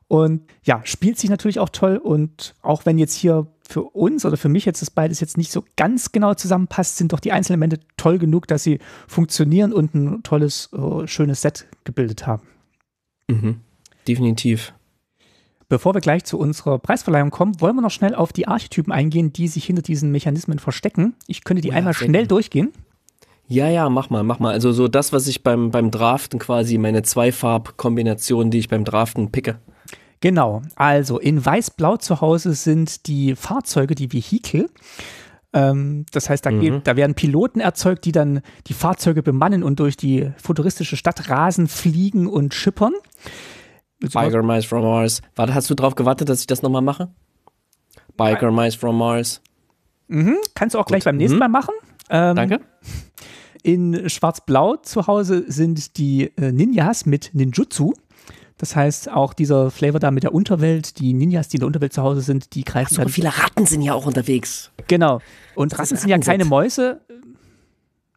Und ja, spielt sich natürlich auch toll. Und auch wenn jetzt hier für uns oder für mich jetzt das beides jetzt nicht so ganz genau zusammenpasst, sind doch die Einzelelemente toll genug, dass sie funktionieren und ein tolles, äh, schönes Set gebildet haben. Mhm. Definitiv. Bevor wir gleich zu unserer Preisverleihung kommen, wollen wir noch schnell auf die Archetypen eingehen, die sich hinter diesen Mechanismen verstecken. Ich könnte die ja, einmal schnell durchgehen. Ja, ja, mach mal, mach mal. Also so das, was ich beim, beim Draften quasi, meine Zweifarbkombination, die ich beim Draften picke. Genau, also in Weiß-Blau zu Hause sind die Fahrzeuge, die Vehikel. Ähm, das heißt, da, mhm. da werden Piloten erzeugt, die dann die Fahrzeuge bemannen und durch die futuristische Stadt rasen, fliegen und schippern. Biker Mice from Mars. Warte, hast du darauf gewartet, dass ich das nochmal mache? Biker Mice from Mars. Mhm, kannst du auch Gut. gleich beim nächsten mhm. Mal machen. Ähm, Danke. In Schwarz-Blau zu Hause sind die äh, Ninjas mit Ninjutsu. Das heißt, auch dieser Flavor da mit der Unterwelt, die Ninjas, die in der Unterwelt zu Hause sind, die greifen Ach so, viele Ratten sind ja auch unterwegs. Genau. Und Ratten sind ja keine Mäuse, äh,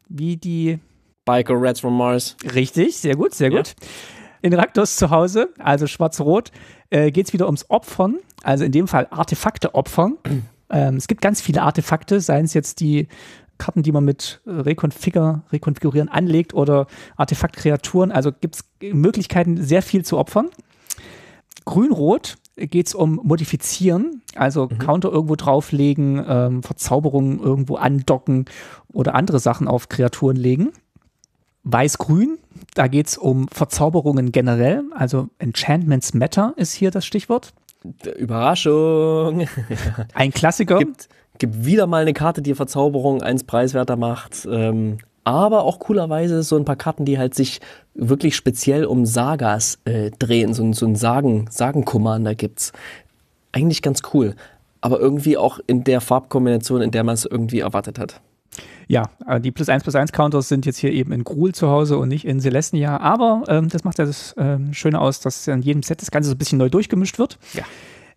wie die. Biker Rats from Mars. Richtig, sehr gut, sehr ja. gut in Raktos zu Hause, also schwarz-rot, äh, geht es wieder ums Opfern, also in dem Fall Artefakte opfern. ähm, es gibt ganz viele Artefakte, seien es jetzt die Karten, die man mit Rekonfigure, Rekonfigurieren anlegt oder Artefaktkreaturen. Also gibt es Möglichkeiten, sehr viel zu opfern. Grün-Rot geht es um Modifizieren, also mhm. Counter irgendwo drauflegen, ähm, Verzauberungen irgendwo andocken oder andere Sachen auf Kreaturen legen. Weiß-Grün, da geht es um Verzauberungen generell, also Enchantments Matter ist hier das Stichwort. Überraschung. Ein Klassiker. Gibt, gibt wieder mal eine Karte, die Verzauberung eins preiswerter macht. Ähm, aber auch coolerweise so ein paar Karten, die halt sich wirklich speziell um Sagas äh, drehen. So, so ein Sagen, Sagen-Commander es. Eigentlich ganz cool. Aber irgendwie auch in der Farbkombination, in der man es irgendwie erwartet hat. Ja, äh, die plus 1 plus 1 Counters sind jetzt hier eben in Gruhl zu Hause und nicht in Celestia. Aber ähm, das macht ja das äh, Schöne aus, dass in jedem Set das Ganze so ein bisschen neu durchgemischt wird. Ja.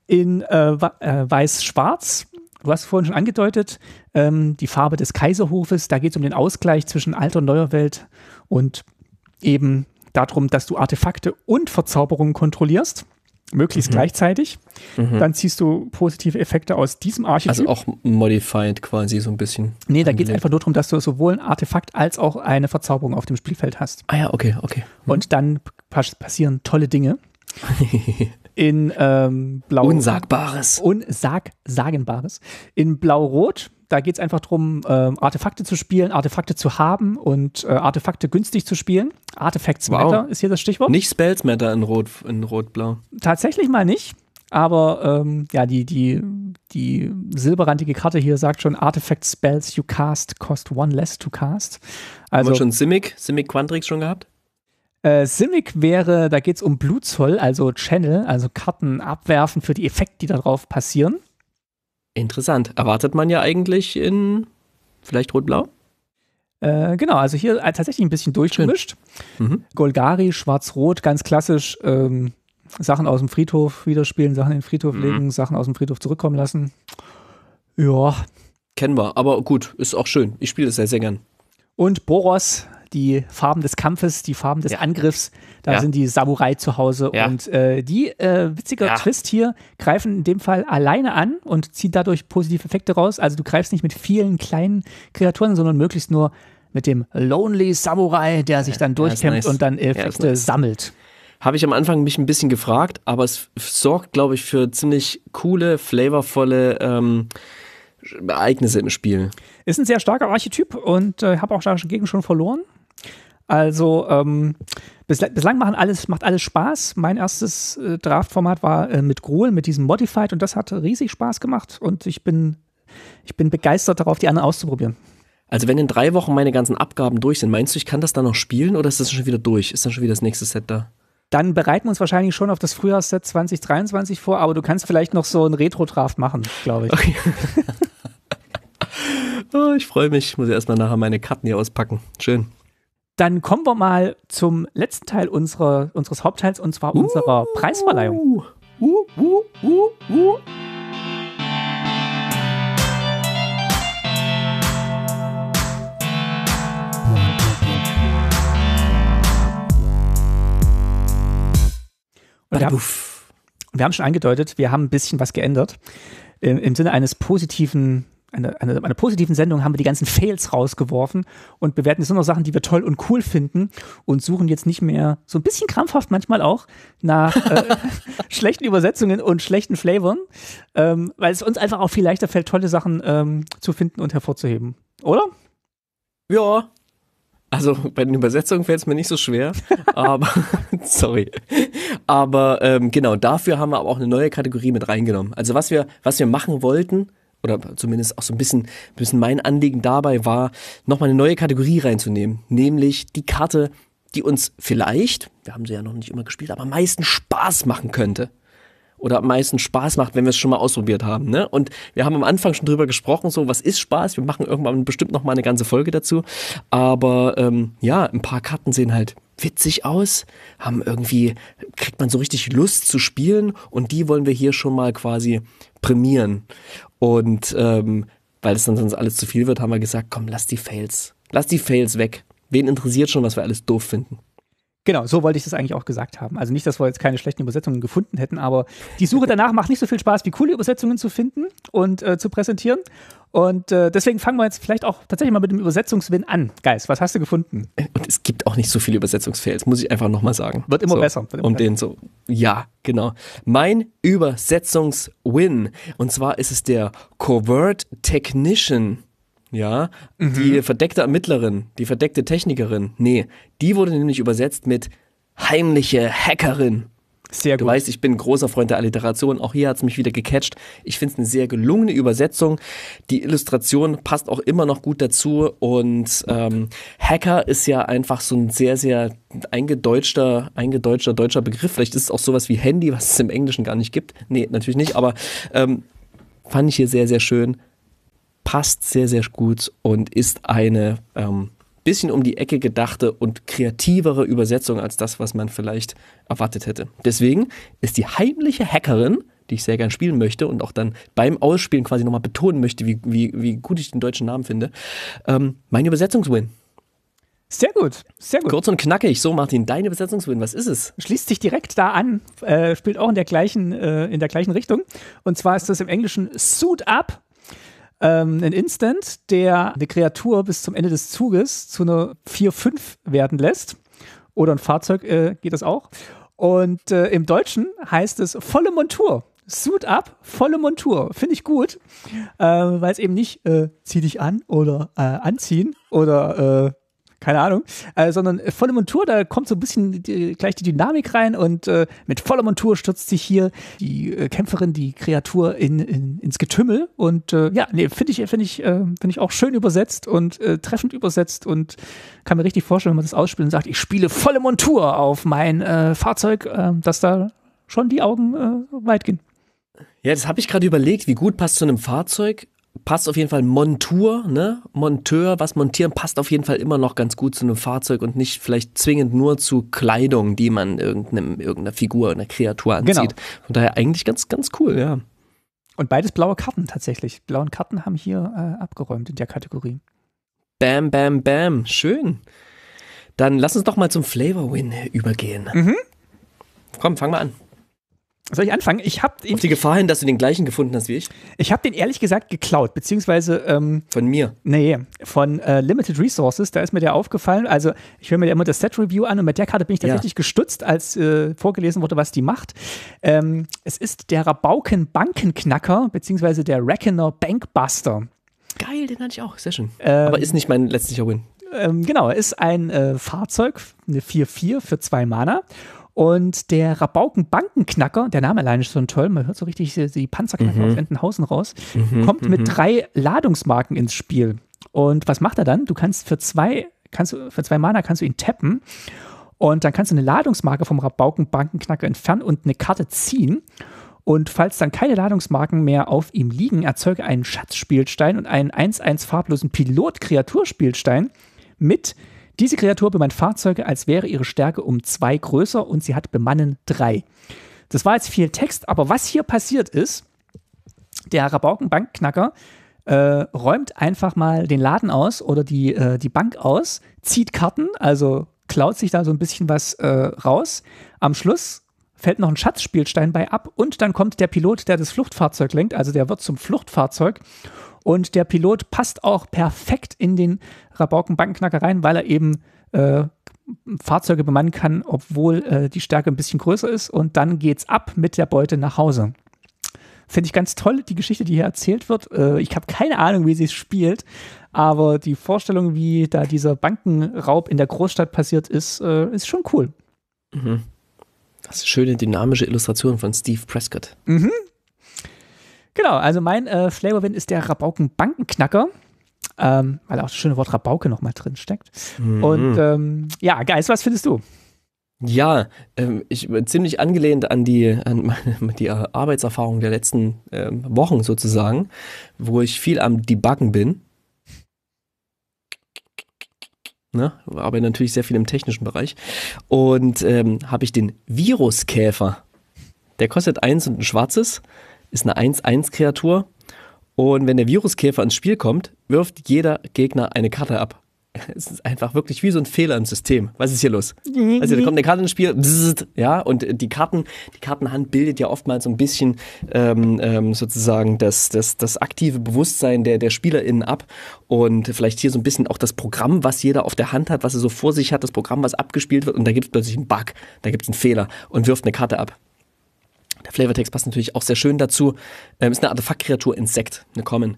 In äh, äh Weiß-Schwarz, du hast vorhin schon angedeutet, ähm, die Farbe des Kaiserhofes, da geht es um den Ausgleich zwischen alter und neuer Welt und eben darum, dass du Artefakte und Verzauberungen kontrollierst möglichst mhm. gleichzeitig. Mhm. Dann ziehst du positive Effekte aus diesem Archetyp. Also auch modified quasi so ein bisschen. Nee, da geht es einfach nur darum, dass du sowohl ein Artefakt als auch eine Verzauberung auf dem Spielfeld hast. Ah ja, okay, okay. Mhm. Und dann passieren tolle Dinge. In ähm, Blau. Unsagbares. Unsagbares. In Blau-Rot da geht es einfach darum, ähm, Artefakte zu spielen, Artefakte zu haben und äh, Artefakte günstig zu spielen. Artefacts wow. Matter ist hier das Stichwort. Nicht Spells Matter in Rot, in Rot-Blau. Tatsächlich mal nicht. Aber ähm, ja, die, die, die silberrandige Karte hier sagt schon, Artifact Spells you cast cost one less to cast. Also, Haben wir also schon Simic, Simic Quantrix schon gehabt? Äh, Simic wäre, da geht es um Blutzoll, also Channel, also Karten abwerfen für die Effekte, die darauf passieren. Interessant. Erwartet man ja eigentlich in vielleicht Rot-Blau? Äh, genau, also hier äh, tatsächlich ein bisschen durchgemischt. Mhm. Golgari, Schwarz-Rot, ganz klassisch. Ähm, Sachen aus dem Friedhof widerspielen, Sachen in den Friedhof mhm. legen, Sachen aus dem Friedhof zurückkommen lassen. Ja. Kennen wir, aber gut, ist auch schön. Ich spiele das sehr, sehr gern. Und Boros die Farben des Kampfes, die Farben des ja. Angriffs. Da ja. sind die Samurai zu Hause. Ja. Und äh, die, äh, witziger Twist hier, greifen in dem Fall alleine an und ziehen dadurch positive Effekte raus. Also du greifst nicht mit vielen kleinen Kreaturen, sondern möglichst nur mit dem Lonely Samurai, der sich dann durchkämpft nice. und dann Effekte nice. sammelt. Habe ich am Anfang mich ein bisschen gefragt, aber es sorgt, glaube ich, für ziemlich coole, flavorvolle ähm, Ereignisse im Spiel. Ist ein sehr starker Archetyp und äh, habe auch dagegen schon verloren. Also ähm, bislang, bislang machen alles, macht alles Spaß. Mein erstes äh, Draft-Format war äh, mit Grohl, mit diesem Modified und das hat riesig Spaß gemacht und ich bin, ich bin begeistert darauf, die anderen auszuprobieren. Also wenn in drei Wochen meine ganzen Abgaben durch sind, meinst du, ich kann das dann noch spielen oder ist das schon wieder durch? Ist dann schon wieder das nächste Set da? Dann bereiten wir uns wahrscheinlich schon auf das Frühjahrsset 2023 vor, aber du kannst vielleicht noch so einen Retro-Draft machen, glaube ich. Okay. oh, ich freue mich. Ich muss ja erstmal nachher meine Karten hier auspacken. Schön. Dann kommen wir mal zum letzten Teil unserer, unseres Hauptteils und zwar uh, unserer Preisverleihung. Uh uh, uh, uh, uh, Und wir, haben, wir haben schon angedeutet, wir haben ein bisschen was geändert. Im, im Sinne eines positiven eine, eine, positiven Sendung haben wir die ganzen Fails rausgeworfen und bewerten jetzt nur noch Sachen, die wir toll und cool finden und suchen jetzt nicht mehr, so ein bisschen krampfhaft manchmal auch, nach äh, schlechten Übersetzungen und schlechten Flavoren, ähm, weil es uns einfach auch viel leichter fällt, tolle Sachen ähm, zu finden und hervorzuheben. Oder? Ja. Also bei den Übersetzungen fällt es mir nicht so schwer, aber sorry. Aber ähm, genau, dafür haben wir aber auch eine neue Kategorie mit reingenommen. Also was wir, was wir machen wollten, oder zumindest auch so ein bisschen, ein bisschen mein Anliegen dabei war, nochmal eine neue Kategorie reinzunehmen, nämlich die Karte, die uns vielleicht, wir haben sie ja noch nicht immer gespielt, aber am meisten Spaß machen könnte. Oder am meisten Spaß macht, wenn wir es schon mal ausprobiert haben. Ne? Und wir haben am Anfang schon drüber gesprochen, so was ist Spaß. Wir machen irgendwann bestimmt noch mal eine ganze Folge dazu. Aber ähm, ja, ein paar Karten sehen halt witzig aus, haben irgendwie, kriegt man so richtig Lust zu spielen und die wollen wir hier schon mal quasi prämieren. Und ähm, weil es dann sonst alles zu viel wird, haben wir gesagt, komm, lass die Fails. Lass die Fails weg. Wen interessiert schon, was wir alles doof finden? Genau, so wollte ich das eigentlich auch gesagt haben. Also nicht, dass wir jetzt keine schlechten Übersetzungen gefunden hätten, aber die Suche danach macht nicht so viel Spaß, wie coole Übersetzungen zu finden und äh, zu präsentieren. Und äh, deswegen fangen wir jetzt vielleicht auch tatsächlich mal mit dem Übersetzungswin an. Geist, was hast du gefunden? Äh, und es gibt auch nicht so viele Übersetzungsfails, muss ich einfach nochmal sagen. Wird immer so, besser. Wird immer um besser. den so. Ja, genau. Mein Übersetzungswin. Und zwar ist es der Covert Technician. Ja, mhm. die verdeckte Ermittlerin, die verdeckte Technikerin. Nee, die wurde nämlich übersetzt mit heimliche Hackerin. Sehr gut. Du weißt, ich bin ein großer Freund der Alliteration. Auch hier hat es mich wieder gecatcht. Ich finde es eine sehr gelungene Übersetzung. Die Illustration passt auch immer noch gut dazu. Und ähm, Hacker ist ja einfach so ein sehr, sehr eingedeutschter, eingedeutschter deutscher Begriff. Vielleicht ist es auch sowas wie Handy, was es im Englischen gar nicht gibt. Nee, natürlich nicht. Aber ähm, fand ich hier sehr, sehr schön. Passt sehr, sehr gut und ist eine ähm, bisschen um die Ecke gedachte und kreativere Übersetzung als das, was man vielleicht erwartet hätte. Deswegen ist die heimliche Hackerin, die ich sehr gern spielen möchte und auch dann beim Ausspielen quasi nochmal betonen möchte, wie, wie, wie gut ich den deutschen Namen finde, ähm, mein Übersetzungswin. Sehr gut, sehr gut. Kurz und knackig. So, Martin, deine Übersetzungswin, was ist es? Schließt sich direkt da an, äh, spielt auch in der, gleichen, äh, in der gleichen Richtung. Und zwar ist das im Englischen Suit Up ähm, einen Instant, der eine Kreatur bis zum Ende des Zuges zu einer 4-5 werden lässt. Oder ein Fahrzeug äh, geht das auch. Und äh, im Deutschen heißt es volle Montur. Suit up, volle Montur. Finde ich gut, äh, weil es eben nicht äh, zieh dich an oder äh, anziehen oder äh, keine Ahnung, äh, sondern volle Montur, da kommt so ein bisschen die, gleich die Dynamik rein und äh, mit voller Montur stürzt sich hier die äh, Kämpferin, die Kreatur in, in, ins Getümmel und äh, ja, nee, finde ich, finde ich, äh, finde ich auch schön übersetzt und äh, treffend übersetzt und kann mir richtig vorstellen, wenn man das ausspielt und sagt, ich spiele volle Montur auf mein Fahrzeug, dass da schon die Augen weit gehen. Ja, das habe ich gerade überlegt, wie gut passt zu einem Fahrzeug passt auf jeden Fall Montur, ne? Monteur, was montieren, passt auf jeden Fall immer noch ganz gut zu einem Fahrzeug und nicht vielleicht zwingend nur zu Kleidung, die man irgendeinem, irgendeiner Figur, einer Kreatur anzieht. Genau. Von daher eigentlich ganz, ganz cool, ja. Und beides blaue Karten tatsächlich. Blauen Karten haben hier äh, abgeräumt in der Kategorie. Bam, bam, bam. Schön. Dann lass uns doch mal zum Flavor Win übergehen. Mhm. Komm, fangen wir an. Soll ich anfangen? Ich habe Auf die Gefahr hin, dass du den gleichen gefunden hast wie ich? Ich habe den ehrlich gesagt geklaut, beziehungsweise. Ähm, von mir? Nee, von äh, Limited Resources. Da ist mir der aufgefallen. Also, ich höre mir immer das Set-Review an und mit der Karte bin ich tatsächlich ja. gestutzt, als äh, vorgelesen wurde, was die macht. Ähm, es ist der Rabauken Bankenknacker, beziehungsweise der Reckoner Bankbuster. Geil, den hatte ich auch. Sehr schön. Ähm, Aber ist nicht mein letztlicher Win. Ähm, genau, ist ein äh, Fahrzeug, eine 4-4 für zwei Mana. Und der Rabauken Bankenknacker, der Name alleine ist schon toll, man hört so richtig die Panzerknacker mhm. aus Entenhausen raus, mhm, kommt mit mhm. drei Ladungsmarken ins Spiel. Und was macht er dann? Du kannst für zwei, kannst du, für zwei Mana kannst du ihn tappen und dann kannst du eine Ladungsmarke vom Rabauken Bankenknacker entfernen und eine Karte ziehen. Und falls dann keine Ladungsmarken mehr auf ihm liegen, erzeuge einen Schatzspielstein und einen 1-1 farblosen Pilot-Kreaturspielstein mit diese Kreatur bemannt Fahrzeuge, als wäre ihre Stärke um zwei größer und sie hat Bemannen drei. Das war jetzt viel Text, aber was hier passiert ist, der Rabaukenbankknacker äh, räumt einfach mal den Laden aus oder die, äh, die Bank aus, zieht Karten, also klaut sich da so ein bisschen was äh, raus. Am Schluss fällt noch ein Schatzspielstein bei ab und dann kommt der Pilot, der das Fluchtfahrzeug lenkt, also der wird zum Fluchtfahrzeug und der Pilot passt auch perfekt in den Rabauken-Bankenknacker rein, weil er eben äh, Fahrzeuge bemannen kann, obwohl äh, die Stärke ein bisschen größer ist. Und dann geht's ab mit der Beute nach Hause. Finde ich ganz toll, die Geschichte, die hier erzählt wird. Äh, ich habe keine Ahnung, wie sie es spielt, aber die Vorstellung, wie da dieser Bankenraub in der Großstadt passiert ist, äh, ist schon cool. Mhm. Das ist eine schöne dynamische Illustration von Steve Prescott. Mhm, Genau, also mein äh, Flavorwind ist der Rabauken Bankenknacker. Ähm, weil auch das schöne Wort Rabauke nochmal drin steckt. Mhm. Und ähm, ja, Geist, was findest du? Ja, ähm, ich äh, ziemlich angelehnt an die, an meine, die Arbeitserfahrung der letzten ähm, Wochen sozusagen, wo ich viel am Debuggen bin. Ne? Aber natürlich sehr viel im technischen Bereich. Und ähm, habe ich den Viruskäfer. Der kostet eins und ein schwarzes ist eine 1-1-Kreatur. Und wenn der Viruskäfer ins Spiel kommt, wirft jeder Gegner eine Karte ab. Es ist einfach wirklich wie so ein Fehler im System. Was ist hier los? Mhm. Also da kommt eine Karte ins Spiel, bzzzt, ja, und die Karten, die Kartenhand bildet ja oftmals so ein bisschen ähm, ähm, sozusagen das, das, das aktive Bewusstsein der, der SpielerInnen ab und vielleicht hier so ein bisschen auch das Programm, was jeder auf der Hand hat, was er so vor sich hat, das Programm, was abgespielt wird, und da gibt es plötzlich einen Bug, da gibt es einen Fehler und wirft eine Karte ab. Der Flavortext passt natürlich auch sehr schön dazu. Ähm, ist eine Artefaktkreatur Insekt, eine Common.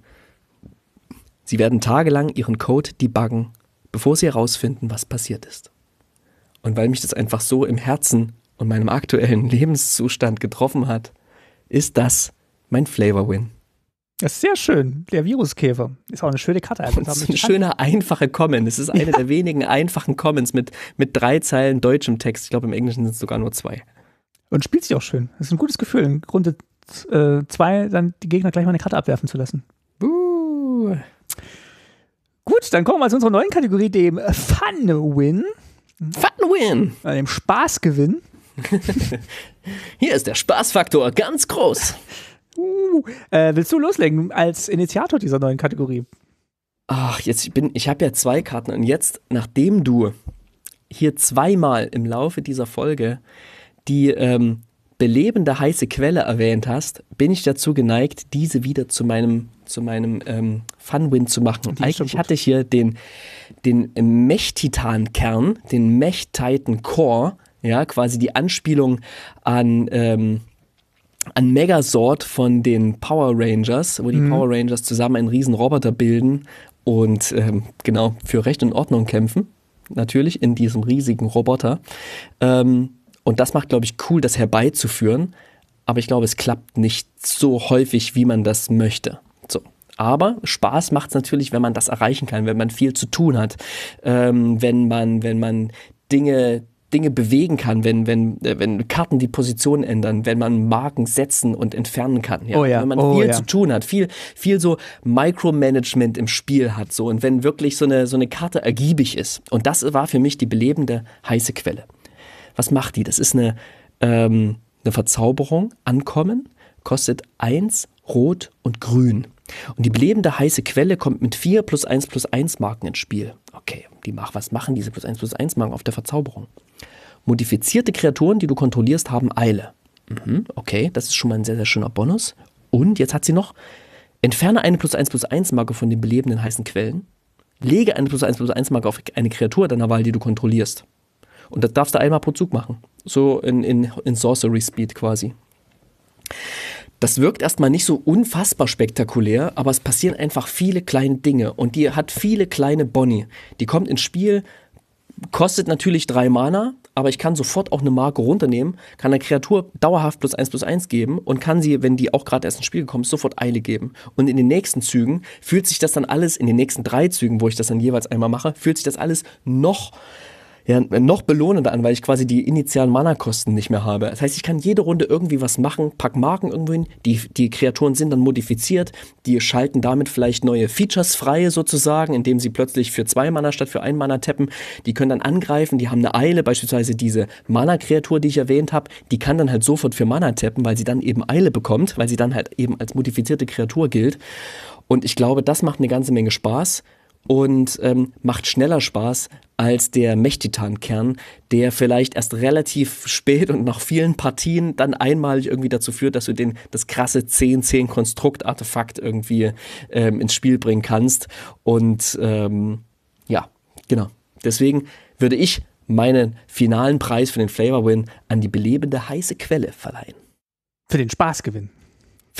Sie werden tagelang ihren Code debuggen, bevor sie herausfinden, was passiert ist. Und weil mich das einfach so im Herzen und meinem aktuellen Lebenszustand getroffen hat, ist das mein Flavor Win. Das ist sehr schön. Der Viruskäfer. Ist auch eine schöne Karte. Also, das ist ein schöner, einfacher Comment. Es ist eine ja. der wenigen einfachen Comments mit, mit drei Zeilen deutschem Text. Ich glaube, im Englischen sind es sogar nur zwei. Und spielt sich auch schön. Das ist ein gutes Gefühl, in Runde äh, zwei dann die Gegner gleich mal eine Karte abwerfen zu lassen. Buh. Gut, dann kommen wir zu unserer neuen Kategorie, dem Fun Win. Fun Win! Äh, dem Spaßgewinn. Hier ist der Spaßfaktor ganz groß. Uh, äh, willst du loslegen als Initiator dieser neuen Kategorie? Ach, jetzt ich bin ich habe ja zwei Karten und jetzt nachdem du hier zweimal im Laufe dieser Folge die ähm, belebende heiße Quelle erwähnt hast, bin ich dazu geneigt, diese wieder zu meinem, zu meinem ähm, Fun-Win zu machen. Die Eigentlich hatte ich hier den, den Mech-Titan-Kern, den Mech-Titan-Core, ja, quasi die Anspielung an, ähm, an Megasort von den Power Rangers, wo die mhm. Power Rangers zusammen einen riesen Roboter bilden und ähm, genau für Recht und Ordnung kämpfen. Natürlich in diesem riesigen Roboter. Ähm, und das macht, glaube ich, cool, das herbeizuführen. Aber ich glaube, es klappt nicht so häufig, wie man das möchte. So. Aber Spaß macht es natürlich, wenn man das erreichen kann, wenn man viel zu tun hat, ähm, wenn man, wenn man Dinge, Dinge bewegen kann, wenn, wenn, äh, wenn Karten die Position ändern, wenn man Marken setzen und entfernen kann. Ja? Oh ja. Wenn man oh viel ja. zu tun hat, viel, viel so Micromanagement im Spiel hat, so und wenn wirklich so eine, so eine Karte ergiebig ist. Und das war für mich die belebende heiße Quelle was macht die? Das ist eine, ähm, eine Verzauberung. Ankommen kostet 1, Rot und Grün. Und die belebende heiße Quelle kommt mit 4 plus 1 plus 1 Marken ins Spiel. Okay, die mach, was machen diese plus 1 plus 1 Marken auf der Verzauberung? Modifizierte Kreaturen, die du kontrollierst, haben Eile. Mhm, okay, das ist schon mal ein sehr, sehr schöner Bonus. Und jetzt hat sie noch, entferne eine plus 1 plus 1 Marke von den belebenden heißen Quellen, lege eine plus 1 plus 1 Marke auf eine Kreatur deiner Wahl, die du kontrollierst. Und das darfst du einmal pro Zug machen. So in, in, in Sorcery Speed quasi. Das wirkt erstmal nicht so unfassbar spektakulär, aber es passieren einfach viele kleine Dinge und die hat viele kleine Bonnie. Die kommt ins Spiel, kostet natürlich drei Mana, aber ich kann sofort auch eine Marke runternehmen, kann der Kreatur dauerhaft plus eins plus eins geben und kann sie, wenn die auch gerade erst ins Spiel gekommen ist, sofort Eile geben. Und in den nächsten Zügen fühlt sich das dann alles, in den nächsten drei Zügen, wo ich das dann jeweils einmal mache, fühlt sich das alles noch ja, noch belohnender an, weil ich quasi die initialen Mana-Kosten nicht mehr habe. Das heißt, ich kann jede Runde irgendwie was machen, pack Marken irgendwo hin, die, die Kreaturen sind dann modifiziert, die schalten damit vielleicht neue Features frei sozusagen, indem sie plötzlich für zwei Mana statt für ein Mana tappen. Die können dann angreifen, die haben eine Eile, beispielsweise diese Mana-Kreatur, die ich erwähnt habe, die kann dann halt sofort für Mana tappen, weil sie dann eben Eile bekommt, weil sie dann halt eben als modifizierte Kreatur gilt. Und ich glaube, das macht eine ganze Menge Spaß und ähm, macht schneller Spaß als der Mechtitankern, der vielleicht erst relativ spät und nach vielen Partien dann einmalig irgendwie dazu führt, dass du den, das krasse 10-10-Konstrukt-Artefakt irgendwie ähm, ins Spiel bringen kannst. Und ähm, ja, genau. Deswegen würde ich meinen finalen Preis für den Flavor Win an die belebende heiße Quelle verleihen. Für den Spaßgewinn.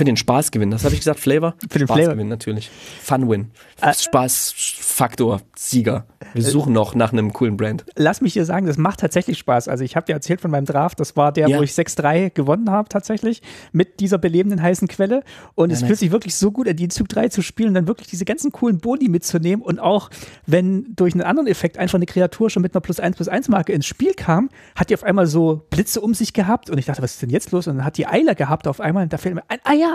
Für den Spaß gewinnen. Das habe ich gesagt, Flavor? Für den Spaß gewinnen, natürlich. Fun win. Äh, Spaßfaktor, Sieger. Wir äh, suchen noch nach einem coolen Brand. Lass mich dir sagen, das macht tatsächlich Spaß. Also ich habe dir erzählt von meinem Draft, das war der, ja. wo ich 6-3 gewonnen habe tatsächlich, mit dieser belebenden heißen Quelle. Und ja, es nice. fühlt sich wirklich so gut an, den Zug 3 zu spielen und dann wirklich diese ganzen coolen Boni mitzunehmen. Und auch wenn durch einen anderen Effekt einfach eine Kreatur schon mit einer plus 1 plus 1 Marke ins Spiel kam, hat die auf einmal so Blitze um sich gehabt. Und ich dachte, was ist denn jetzt los? Und dann hat die Eile gehabt auf einmal. Und da fehlt mir ein, ah ja,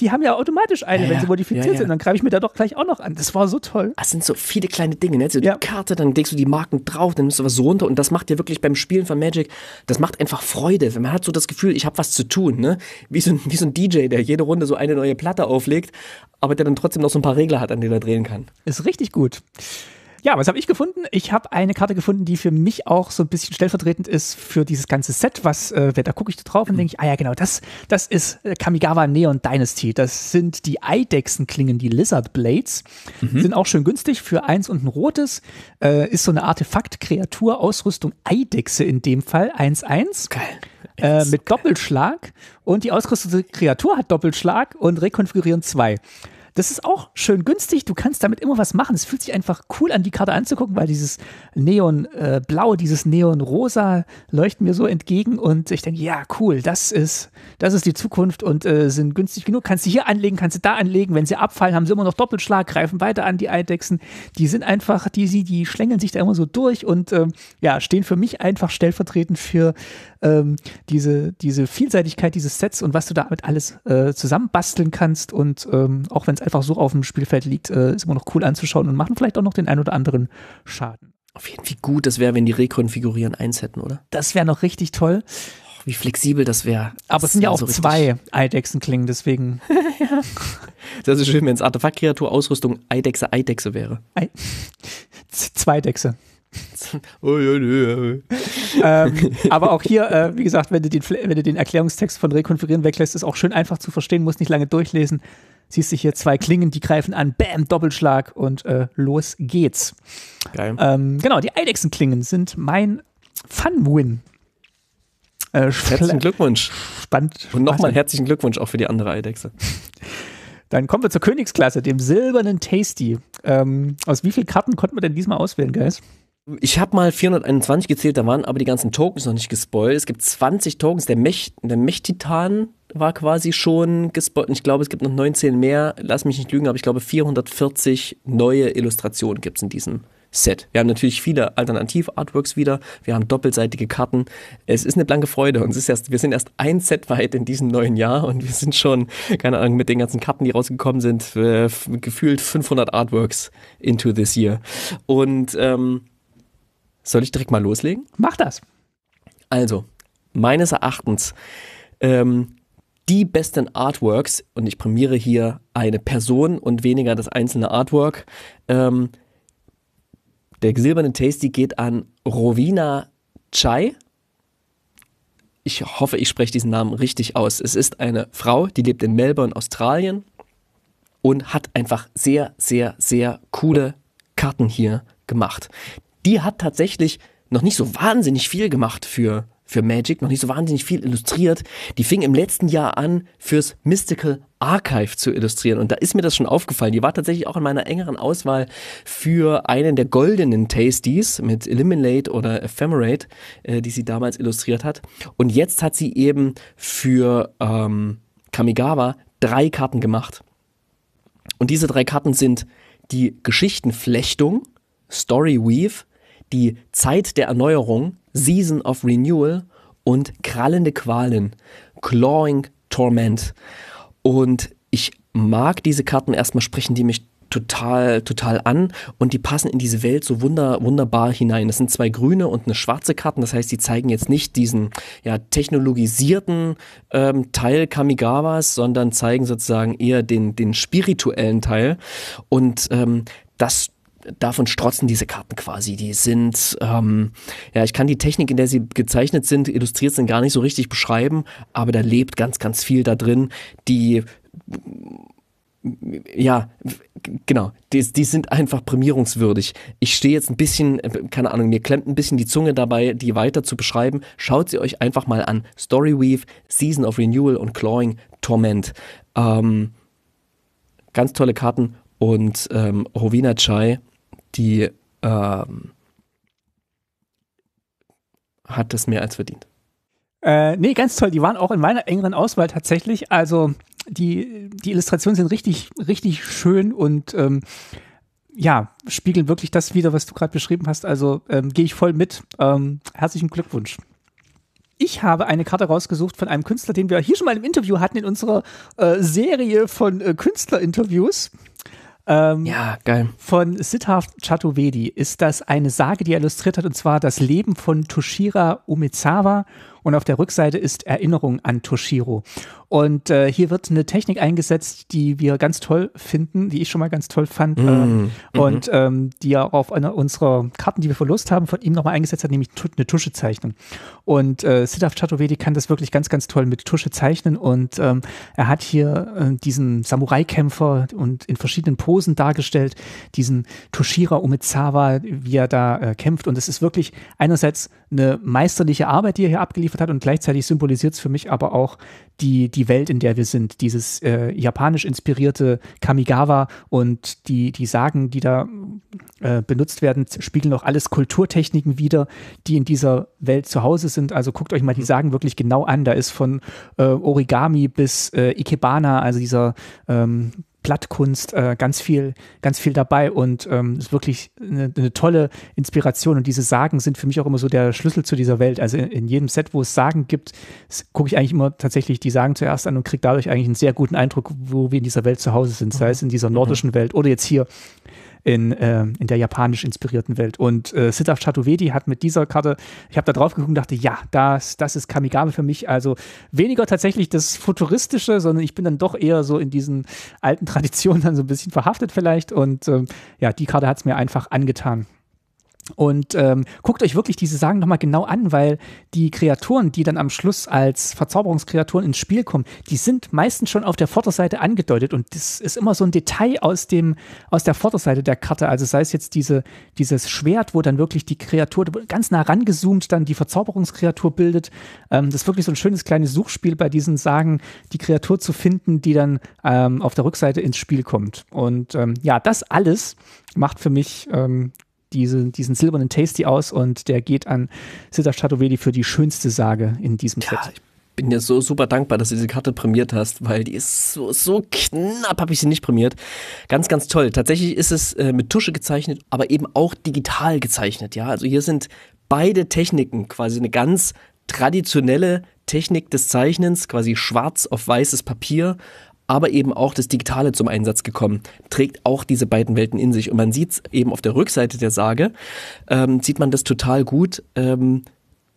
die haben ja automatisch eine, ja, wenn sie modifiziert ja, ja. sind. Dann greife ich mir da doch gleich auch noch an. Das war so toll. Das ah, sind so viele kleine Dinge. Ne? So die Karte, dann legst du die Marken drauf, dann nimmst du was so runter. Und das macht dir wirklich beim Spielen von Magic, das macht einfach Freude. Man hat so das Gefühl, ich habe was zu tun. Ne? Wie, so ein, wie so ein DJ, der jede Runde so eine neue Platte auflegt, aber der dann trotzdem noch so ein paar Regler hat, an denen er drehen kann. Ist richtig gut. Ja, was habe ich gefunden? Ich habe eine Karte gefunden, die für mich auch so ein bisschen stellvertretend ist für dieses ganze Set. Was, äh, da gucke ich da drauf und mhm. denke ich, ah ja, genau, das, das ist äh, Kamigawa Neon Dynasty. Das sind die Eidechsenklingen, die Lizard Blades. Mhm. Sind auch schön günstig für eins und ein rotes. Äh, ist so eine Artefakt-Kreatur, Ausrüstung Eidechse in dem Fall, 1-1. Geil. Äh, mit Doppelschlag und die ausgerüstete Kreatur hat Doppelschlag und Rekonfigurieren zwei. Das ist auch schön günstig. Du kannst damit immer was machen. Es fühlt sich einfach cool an, die Karte anzugucken, weil dieses Neonblau, äh, dieses Neonrosa leuchten mir so entgegen. Und ich denke, ja, cool, das ist, das ist die Zukunft und äh, sind günstig genug. Kannst du hier anlegen, kannst du da anlegen. Wenn sie abfallen, haben sie immer noch Doppelschlag, greifen weiter an die Eidechsen. Die sind einfach, die, die schlängeln sich da immer so durch und äh, ja, stehen für mich einfach stellvertretend für ähm, diese, diese Vielseitigkeit dieses Sets und was du damit alles äh, zusammenbasteln kannst. Und ähm, auch wenn es einfach so auf dem Spielfeld liegt, äh, ist immer noch cool anzuschauen und machen vielleicht auch noch den ein oder anderen Schaden. Auf jeden Fall gut das wäre, wenn die rekonfigurieren eins hätten, oder? Das wäre noch richtig toll. Oh, wie flexibel das wäre. Aber es sind ja auch so zwei Eidechsenklingen, deswegen. ja. Das ist schön, wenn es Artefaktkreatur Ausrüstung Eidechse Eidechse wäre. E Zweidechse ähm, aber auch hier, äh, wie gesagt, wenn du, den, wenn du den Erklärungstext von Rekonfigurieren weglässt, ist auch schön einfach zu verstehen, muss nicht lange durchlesen. Siehst du hier zwei Klingen, die greifen an, bam, Doppelschlag und äh, los geht's. Geil. Ähm, genau, die Eidechsenklingen sind mein Fun-Win. Äh, herzlichen Glückwunsch. Spannend. Und nochmal herzlichen Glückwunsch auch für die andere Eidechse. Dann kommen wir zur Königsklasse, dem silbernen Tasty. Ähm, aus wie vielen Karten konnten wir denn diesmal auswählen, Guys? Ich habe mal 421 gezählt, da waren aber die ganzen Tokens noch nicht gespoilt. Es gibt 20 Tokens, der, Mech, der Mech-Titan war quasi schon gespoilt. Ich glaube, es gibt noch 19 mehr, lass mich nicht lügen, aber ich glaube 440 neue Illustrationen gibt es in diesem Set. Wir haben natürlich viele Alternativ-Artworks wieder, wir haben doppelseitige Karten. Es ist eine blanke Freude und es ist erst, wir sind erst ein Set weit in diesem neuen Jahr und wir sind schon, keine Ahnung, mit den ganzen Karten, die rausgekommen sind, äh, gefühlt 500 Artworks into this year. Und ähm, soll ich direkt mal loslegen? Mach das. Also, meines Erachtens, ähm, die besten Artworks, und ich prämiere hier eine Person und weniger das einzelne Artwork, ähm, der silberne Tasty geht an Rovina Chai. Ich hoffe, ich spreche diesen Namen richtig aus. Es ist eine Frau, die lebt in Melbourne, Australien und hat einfach sehr, sehr, sehr coole Karten hier gemacht die hat tatsächlich noch nicht so wahnsinnig viel gemacht für für Magic, noch nicht so wahnsinnig viel illustriert. Die fing im letzten Jahr an, fürs Mystical Archive zu illustrieren. Und da ist mir das schon aufgefallen. Die war tatsächlich auch in meiner engeren Auswahl für einen der goldenen Tasties mit Eliminate oder Ephemerate, äh, die sie damals illustriert hat. Und jetzt hat sie eben für ähm, Kamigawa drei Karten gemacht. Und diese drei Karten sind die Geschichtenflechtung, Story Weave die Zeit der Erneuerung, Season of Renewal und krallende Qualen, Clawing Torment. Und ich mag diese Karten erstmal sprechen, die mich total, total an und die passen in diese Welt so wunder, wunderbar hinein. Das sind zwei grüne und eine schwarze Karten, das heißt, die zeigen jetzt nicht diesen ja, technologisierten ähm, Teil Kamigawas, sondern zeigen sozusagen eher den, den spirituellen Teil. Und ähm, das davon strotzen diese Karten quasi. Die sind, ähm, ja, ich kann die Technik, in der sie gezeichnet sind, illustriert sind, gar nicht so richtig beschreiben, aber da lebt ganz, ganz viel da drin, die ja, genau, die, die sind einfach prämierungswürdig. Ich stehe jetzt ein bisschen, äh, keine Ahnung, mir klemmt ein bisschen die Zunge dabei, die weiter zu beschreiben. Schaut sie euch einfach mal an. Storyweave, Season of Renewal und Clawing Torment. Ähm, ganz tolle Karten und ähm, Rovina Chai die ähm, hat das mehr als verdient. Äh, nee, ganz toll. Die waren auch in meiner engeren Auswahl tatsächlich. Also die, die Illustrationen sind richtig, richtig schön und ähm, ja, spiegeln wirklich das wieder, was du gerade beschrieben hast. Also ähm, gehe ich voll mit. Ähm, herzlichen Glückwunsch. Ich habe eine Karte rausgesucht von einem Künstler, den wir hier schon mal im Interview hatten in unserer äh, Serie von äh, Künstlerinterviews. Ähm, ja, geil. Von Siddharth Chaturvedi ist das eine Sage, die er illustriert hat, und zwar das Leben von Toshira Umezawa und auf der Rückseite ist Erinnerung an Toshiro. Und äh, hier wird eine Technik eingesetzt, die wir ganz toll finden, die ich schon mal ganz toll fand mm. äh, und ähm, die ja auf einer unserer Karten, die wir verlost haben, von ihm nochmal eingesetzt hat, nämlich tu eine Tuschezeichnung. Und äh, Siddharth Chaturvedi kann das wirklich ganz, ganz toll mit Tusche zeichnen und ähm, er hat hier äh, diesen Samurai-Kämpfer und in verschiedenen Posen dargestellt, diesen Toshira Umezawa, wie er da äh, kämpft und es ist wirklich einerseits eine meisterliche Arbeit, die er hier abgeliefert hat und gleichzeitig symbolisiert es für mich aber auch die, die Welt, in der wir sind. Dieses äh, japanisch inspirierte Kamigawa und die, die Sagen, die da äh, benutzt werden, spiegeln auch alles Kulturtechniken wider, die in dieser Welt zu Hause sind. Also guckt euch mal die mhm. Sagen wirklich genau an. Da ist von äh, Origami bis äh, Ikebana, also dieser ähm, Glattkunst äh, ganz viel, ganz viel dabei und ähm, ist wirklich eine, eine, tolle Inspiration. Und diese Sagen sind für mich auch immer so der Schlüssel zu dieser Welt. Also in, in jedem Set, wo es Sagen gibt, gucke ich eigentlich immer tatsächlich die Sagen zuerst an und kriege dadurch eigentlich einen sehr guten Eindruck, wo wir in dieser Welt zu Hause sind, sei mhm. es in dieser mhm. nordischen Welt oder jetzt hier in, äh, in der japanisch inspirierten Welt. Und äh, Siddharth Chaturvedi hat mit dieser Karte, ich habe da drauf geguckt und dachte, ja, das, das ist Kamigabe für mich. Also weniger tatsächlich das Futuristische, sondern ich bin dann doch eher so in diesen alten Traditionen dann so ein bisschen verhaftet vielleicht. Und ähm, ja, die Karte hat es mir einfach angetan. Und ähm, guckt euch wirklich diese Sagen nochmal genau an, weil die Kreaturen, die dann am Schluss als Verzauberungskreaturen ins Spiel kommen, die sind meistens schon auf der Vorderseite angedeutet. Und das ist immer so ein Detail aus, dem, aus der Vorderseite der Karte. Also sei es jetzt diese, dieses Schwert, wo dann wirklich die Kreatur ganz nah rangezoomt dann die Verzauberungskreatur bildet. Ähm, das ist wirklich so ein schönes kleines Suchspiel bei diesen Sagen, die Kreatur zu finden, die dann ähm, auf der Rückseite ins Spiel kommt. Und ähm, ja, das alles macht für mich ähm, diese, diesen silbernen Tasty aus und der geht an Siddharth Chaturvedi für die schönste Sage in diesem Tja, Ja, Ich bin dir so super dankbar, dass du diese Karte prämiert hast, weil die ist so, so knapp, habe ich sie nicht prämiert. Ganz, ganz toll. Tatsächlich ist es äh, mit Tusche gezeichnet, aber eben auch digital gezeichnet. Ja, also hier sind beide Techniken quasi eine ganz traditionelle Technik des Zeichnens, quasi schwarz auf weißes Papier, aber eben auch das Digitale zum Einsatz gekommen, trägt auch diese beiden Welten in sich. Und man sieht es eben auf der Rückseite der Sage, ähm, sieht man das total gut, ähm,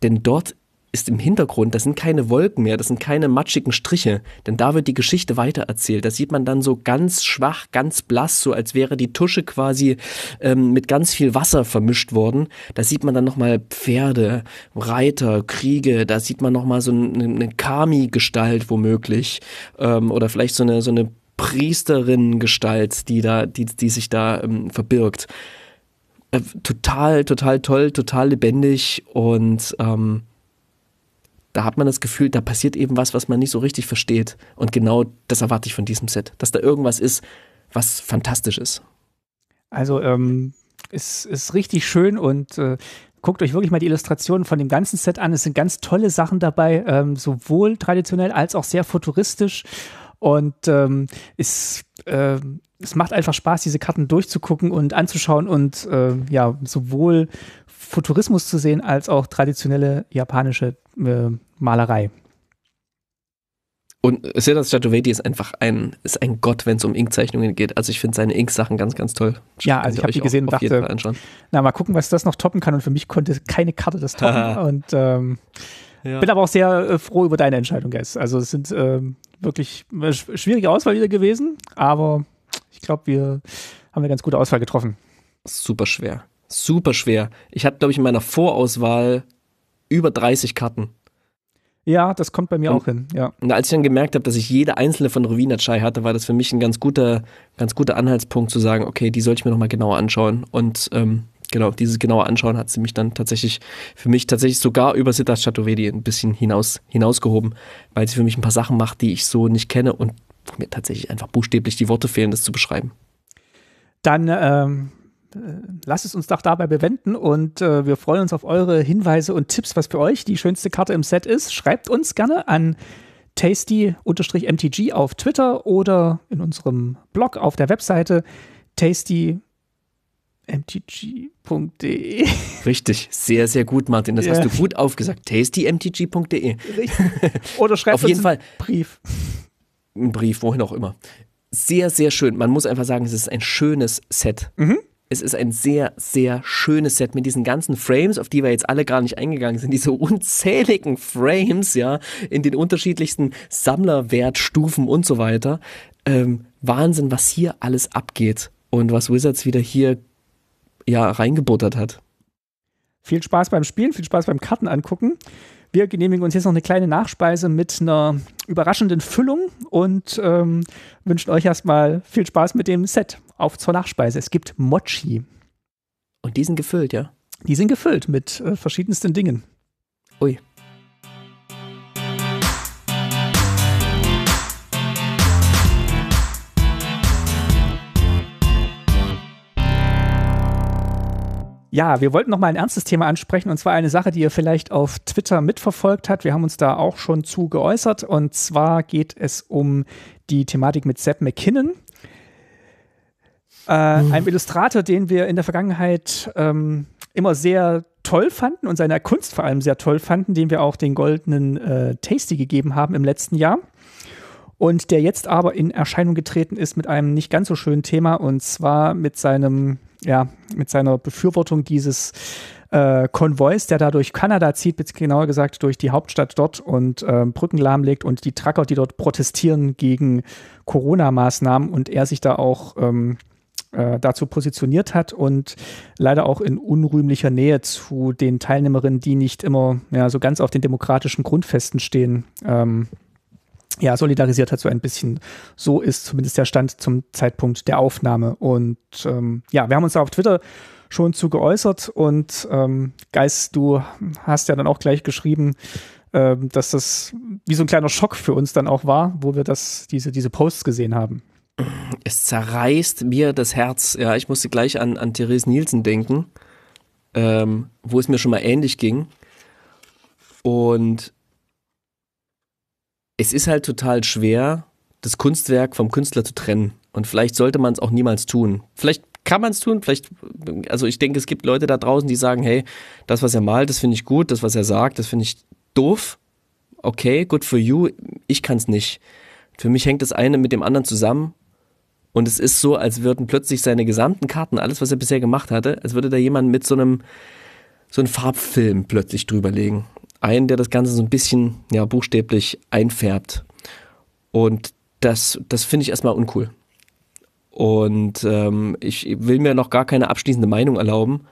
denn dort ist im Hintergrund, das sind keine Wolken mehr, das sind keine matschigen Striche, denn da wird die Geschichte weitererzählt. Das sieht man dann so ganz schwach, ganz blass, so als wäre die Tusche quasi ähm, mit ganz viel Wasser vermischt worden. Da sieht man dann nochmal Pferde, Reiter, Kriege, da sieht man nochmal so eine, eine Kami-Gestalt womöglich ähm, oder vielleicht so eine, so eine Priesterinnen-Gestalt, die, da, die, die sich da ähm, verbirgt. Äh, total, total toll, total lebendig und... Ähm, da hat man das Gefühl, da passiert eben was, was man nicht so richtig versteht. Und genau das erwarte ich von diesem Set, dass da irgendwas ist, was fantastisch ist. Also ähm, es ist richtig schön und äh, guckt euch wirklich mal die Illustrationen von dem ganzen Set an. Es sind ganz tolle Sachen dabei, ähm, sowohl traditionell als auch sehr futuristisch. Und ähm, es, äh, es macht einfach Spaß, diese Karten durchzugucken und anzuschauen und äh, ja, sowohl Futurismus zu sehen als auch traditionelle japanische äh, Malerei. Und Siddharth Chaturvedi ist einfach ein, ist ein Gott, wenn es um Inkzeichnungen geht. Also ich finde seine Ink-Sachen ganz, ganz toll. ja, also ich habe also die gesehen und dachte, na mal gucken, was das noch toppen kann. Und für mich konnte keine Karte das toppen. und ähm, ja. bin aber auch sehr äh, froh über deine Entscheidung, Guys. Also es sind ähm, wirklich äh, schwierige Auswahl wieder gewesen, aber ich glaube, wir haben eine ganz gute Auswahl getroffen. Super schwer. Super schwer. Ich hatte, glaube ich, in meiner Vorauswahl über 30 Karten. Ja, das kommt bei mir und, auch hin, ja. Und als ich dann gemerkt habe, dass ich jede einzelne von Rovina Chai hatte, war das für mich ein ganz guter, ganz guter Anhaltspunkt zu sagen, okay, die sollte ich mir nochmal genauer anschauen. Und ähm, genau, dieses genaue Anschauen hat sie mich dann tatsächlich, für mich tatsächlich sogar über Siddharth Chaturvedi ein bisschen hinaus, hinausgehoben, weil sie für mich ein paar Sachen macht, die ich so nicht kenne und mir tatsächlich einfach buchstäblich die Worte fehlen, das zu beschreiben. Dann ähm, äh, lasst es uns doch dabei bewenden und äh, wir freuen uns auf eure Hinweise und Tipps, was für euch die schönste Karte im Set ist. Schreibt uns gerne an tasty-mtg auf Twitter oder in unserem Blog auf der Webseite tasty-mtg mtg.de. Richtig, sehr, sehr gut, Martin. Das ja. hast du gut aufgesagt. tastymtg.de. Oder schreib Auf jeden Fall. Brief. Ein Brief, wohin auch immer. Sehr, sehr schön. Man muss einfach sagen, es ist ein schönes Set. Mhm. Es ist ein sehr, sehr schönes Set mit diesen ganzen Frames, auf die wir jetzt alle gar nicht eingegangen sind. Diese unzähligen Frames, ja, in den unterschiedlichsten Sammlerwertstufen und so weiter. Ähm, Wahnsinn, was hier alles abgeht und was Wizards wieder hier ja, reingebuttert hat. Viel Spaß beim Spielen, viel Spaß beim Karten angucken. Wir genehmigen uns jetzt noch eine kleine Nachspeise mit einer überraschenden Füllung und ähm, wünschen euch erstmal viel Spaß mit dem Set. Auf zur Nachspeise. Es gibt Mochi. Und die sind gefüllt, ja? Die sind gefüllt mit äh, verschiedensten Dingen. Ui. Ja, wir wollten noch mal ein ernstes Thema ansprechen und zwar eine Sache, die ihr vielleicht auf Twitter mitverfolgt habt. Wir haben uns da auch schon zu geäußert und zwar geht es um die Thematik mit Seb McKinnon. Äh, mhm. Ein Illustrator, den wir in der Vergangenheit ähm, immer sehr toll fanden und seiner Kunst vor allem sehr toll fanden, dem wir auch den goldenen äh, Tasty gegeben haben im letzten Jahr und der jetzt aber in Erscheinung getreten ist mit einem nicht ganz so schönen Thema und zwar mit seinem ja, mit seiner Befürwortung dieses äh, Konvois, der da durch Kanada zieht, genauer gesagt durch die Hauptstadt dort und äh, Brücken lahmlegt und die Tracker, die dort protestieren gegen Corona-Maßnahmen und er sich da auch ähm, äh, dazu positioniert hat und leider auch in unrühmlicher Nähe zu den Teilnehmerinnen, die nicht immer ja, so ganz auf den demokratischen Grundfesten stehen, ähm, ja, solidarisiert hat so ein bisschen. So ist zumindest der Stand zum Zeitpunkt der Aufnahme. Und ähm, ja, wir haben uns da auf Twitter schon zu geäußert und ähm, Geist, du hast ja dann auch gleich geschrieben, ähm, dass das wie so ein kleiner Schock für uns dann auch war, wo wir das, diese, diese Posts gesehen haben. Es zerreißt mir das Herz. Ja, ich musste gleich an, an Therese Nielsen denken, ähm, wo es mir schon mal ähnlich ging. Und es ist halt total schwer, das Kunstwerk vom Künstler zu trennen. Und vielleicht sollte man es auch niemals tun. Vielleicht kann man es tun, vielleicht, also ich denke, es gibt Leute da draußen, die sagen, hey, das, was er malt, das finde ich gut, das, was er sagt, das finde ich doof. Okay, good for you, ich kann es nicht. Für mich hängt das eine mit dem anderen zusammen und es ist so, als würden plötzlich seine gesamten Karten, alles, was er bisher gemacht hatte, als würde da jemand mit so einem, so einem Farbfilm plötzlich drüberlegen einen, der das Ganze so ein bisschen, ja, buchstäblich einfärbt. Und das, das finde ich erstmal uncool. Und ähm, ich will mir noch gar keine abschließende Meinung erlauben,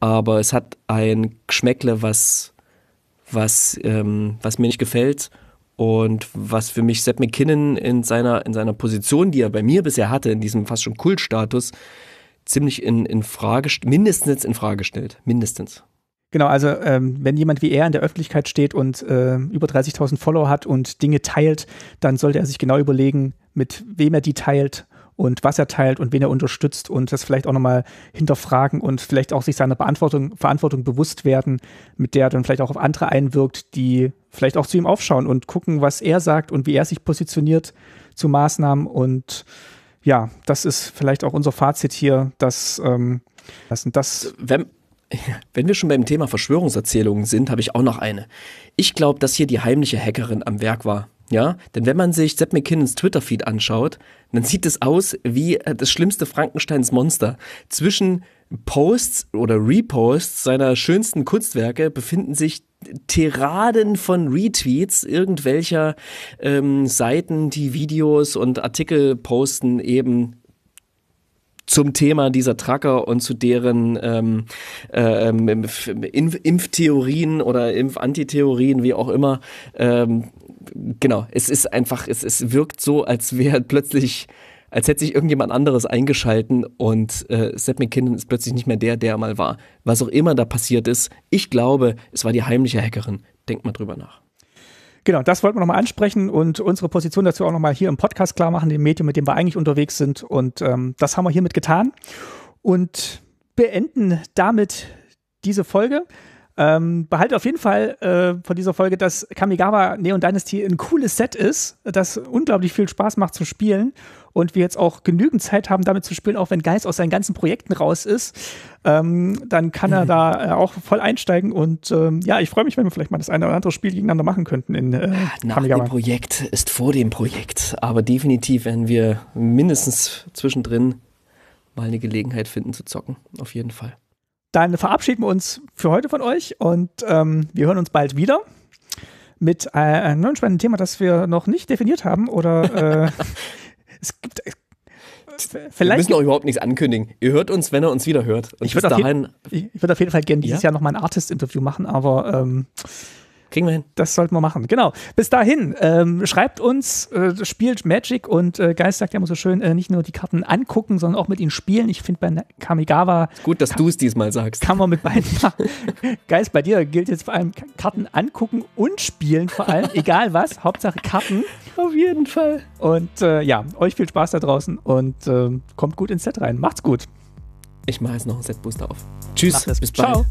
aber es hat ein Geschmäckle, was, was, ähm, was mir nicht gefällt und was für mich Seth McKinnon in seiner, in seiner Position, die er bei mir bisher hatte, in diesem fast schon Kultstatus, ziemlich in, in Frage, mindestens in Frage stellt. Mindestens. Genau, also ähm, wenn jemand wie er in der Öffentlichkeit steht und äh, über 30.000 Follower hat und Dinge teilt, dann sollte er sich genau überlegen, mit wem er die teilt und was er teilt und wen er unterstützt und das vielleicht auch nochmal hinterfragen und vielleicht auch sich seiner Beantwortung, Verantwortung bewusst werden, mit der er dann vielleicht auch auf andere einwirkt, die vielleicht auch zu ihm aufschauen und gucken, was er sagt und wie er sich positioniert zu Maßnahmen. Und ja, das ist vielleicht auch unser Fazit hier, dass ähm, das, das wenn, Wenn wir schon beim Thema Verschwörungserzählungen sind, habe ich auch noch eine. Ich glaube, dass hier die heimliche Hackerin am Werk war. Ja, denn wenn man sich Sepp McKinnons Twitter-Feed anschaut, dann sieht es aus wie äh, das schlimmste Frankensteins Monster. Zwischen Posts oder Reposts seiner schönsten Kunstwerke befinden sich Tiraden von Retweets irgendwelcher ähm, Seiten, die Videos und Artikel posten, eben zum Thema dieser Tracker und zu deren ähm, ähm, Impf Impftheorien oder Impfantitheorien, wie auch immer. Ähm, genau, es ist einfach, es, es wirkt so, als wäre plötzlich als hätte sich irgendjemand anderes eingeschalten und äh, Seth McKinnon ist plötzlich nicht mehr der, der er mal war. Was auch immer da passiert ist, ich glaube, es war die heimliche Hackerin. Denkt mal drüber nach. Genau, das wollten wir nochmal ansprechen und unsere Position dazu auch nochmal hier im Podcast klar machen, dem Medium, mit dem wir eigentlich unterwegs sind. Und ähm, das haben wir hiermit getan und beenden damit diese Folge. Ähm, behalte auf jeden Fall äh, von dieser Folge, dass Kamigawa Neon Dynasty ein cooles Set ist, das unglaublich viel Spaß macht zu spielen und wir jetzt auch genügend Zeit haben, damit zu spielen, auch wenn Geist aus seinen ganzen Projekten raus ist, ähm, dann kann er da äh, auch voll einsteigen und ähm, ja, ich freue mich, wenn wir vielleicht mal das eine oder andere Spiel gegeneinander machen könnten in äh, ah, Nach Kamigawa. dem Projekt ist vor dem Projekt, aber definitiv werden wir mindestens zwischendrin mal eine Gelegenheit finden zu zocken, auf jeden Fall dann verabschieden wir uns für heute von euch und ähm, wir hören uns bald wieder mit äh, einem neuen spannenden Thema, das wir noch nicht definiert haben oder äh, es gibt äh, Vielleicht wir müssen auch überhaupt nichts ankündigen. Ihr hört uns, wenn ihr uns wieder hört. Und ich würde auf, jeden, würd auf jeden Fall gerne dieses ja? Jahr mal ein Artist-Interview machen, aber ähm, Kriegen wir hin. Das sollten wir machen. Genau. Bis dahin, ähm, schreibt uns, äh, spielt Magic und äh, Geist sagt ja immer so schön, äh, nicht nur die Karten angucken, sondern auch mit ihnen spielen. Ich finde bei Kamigawa. Gut, dass du es diesmal sagst. Kann man mit beiden machen. Geist, bei dir gilt jetzt vor allem Karten angucken und spielen, vor allem, egal was. Hauptsache Karten. Auf jeden Fall. Und äh, ja, euch viel Spaß da draußen und ähm, kommt gut ins Set rein. Macht's gut. Ich mache jetzt noch ein Set-Booster auf. Tschüss. Bis bald. Ciao.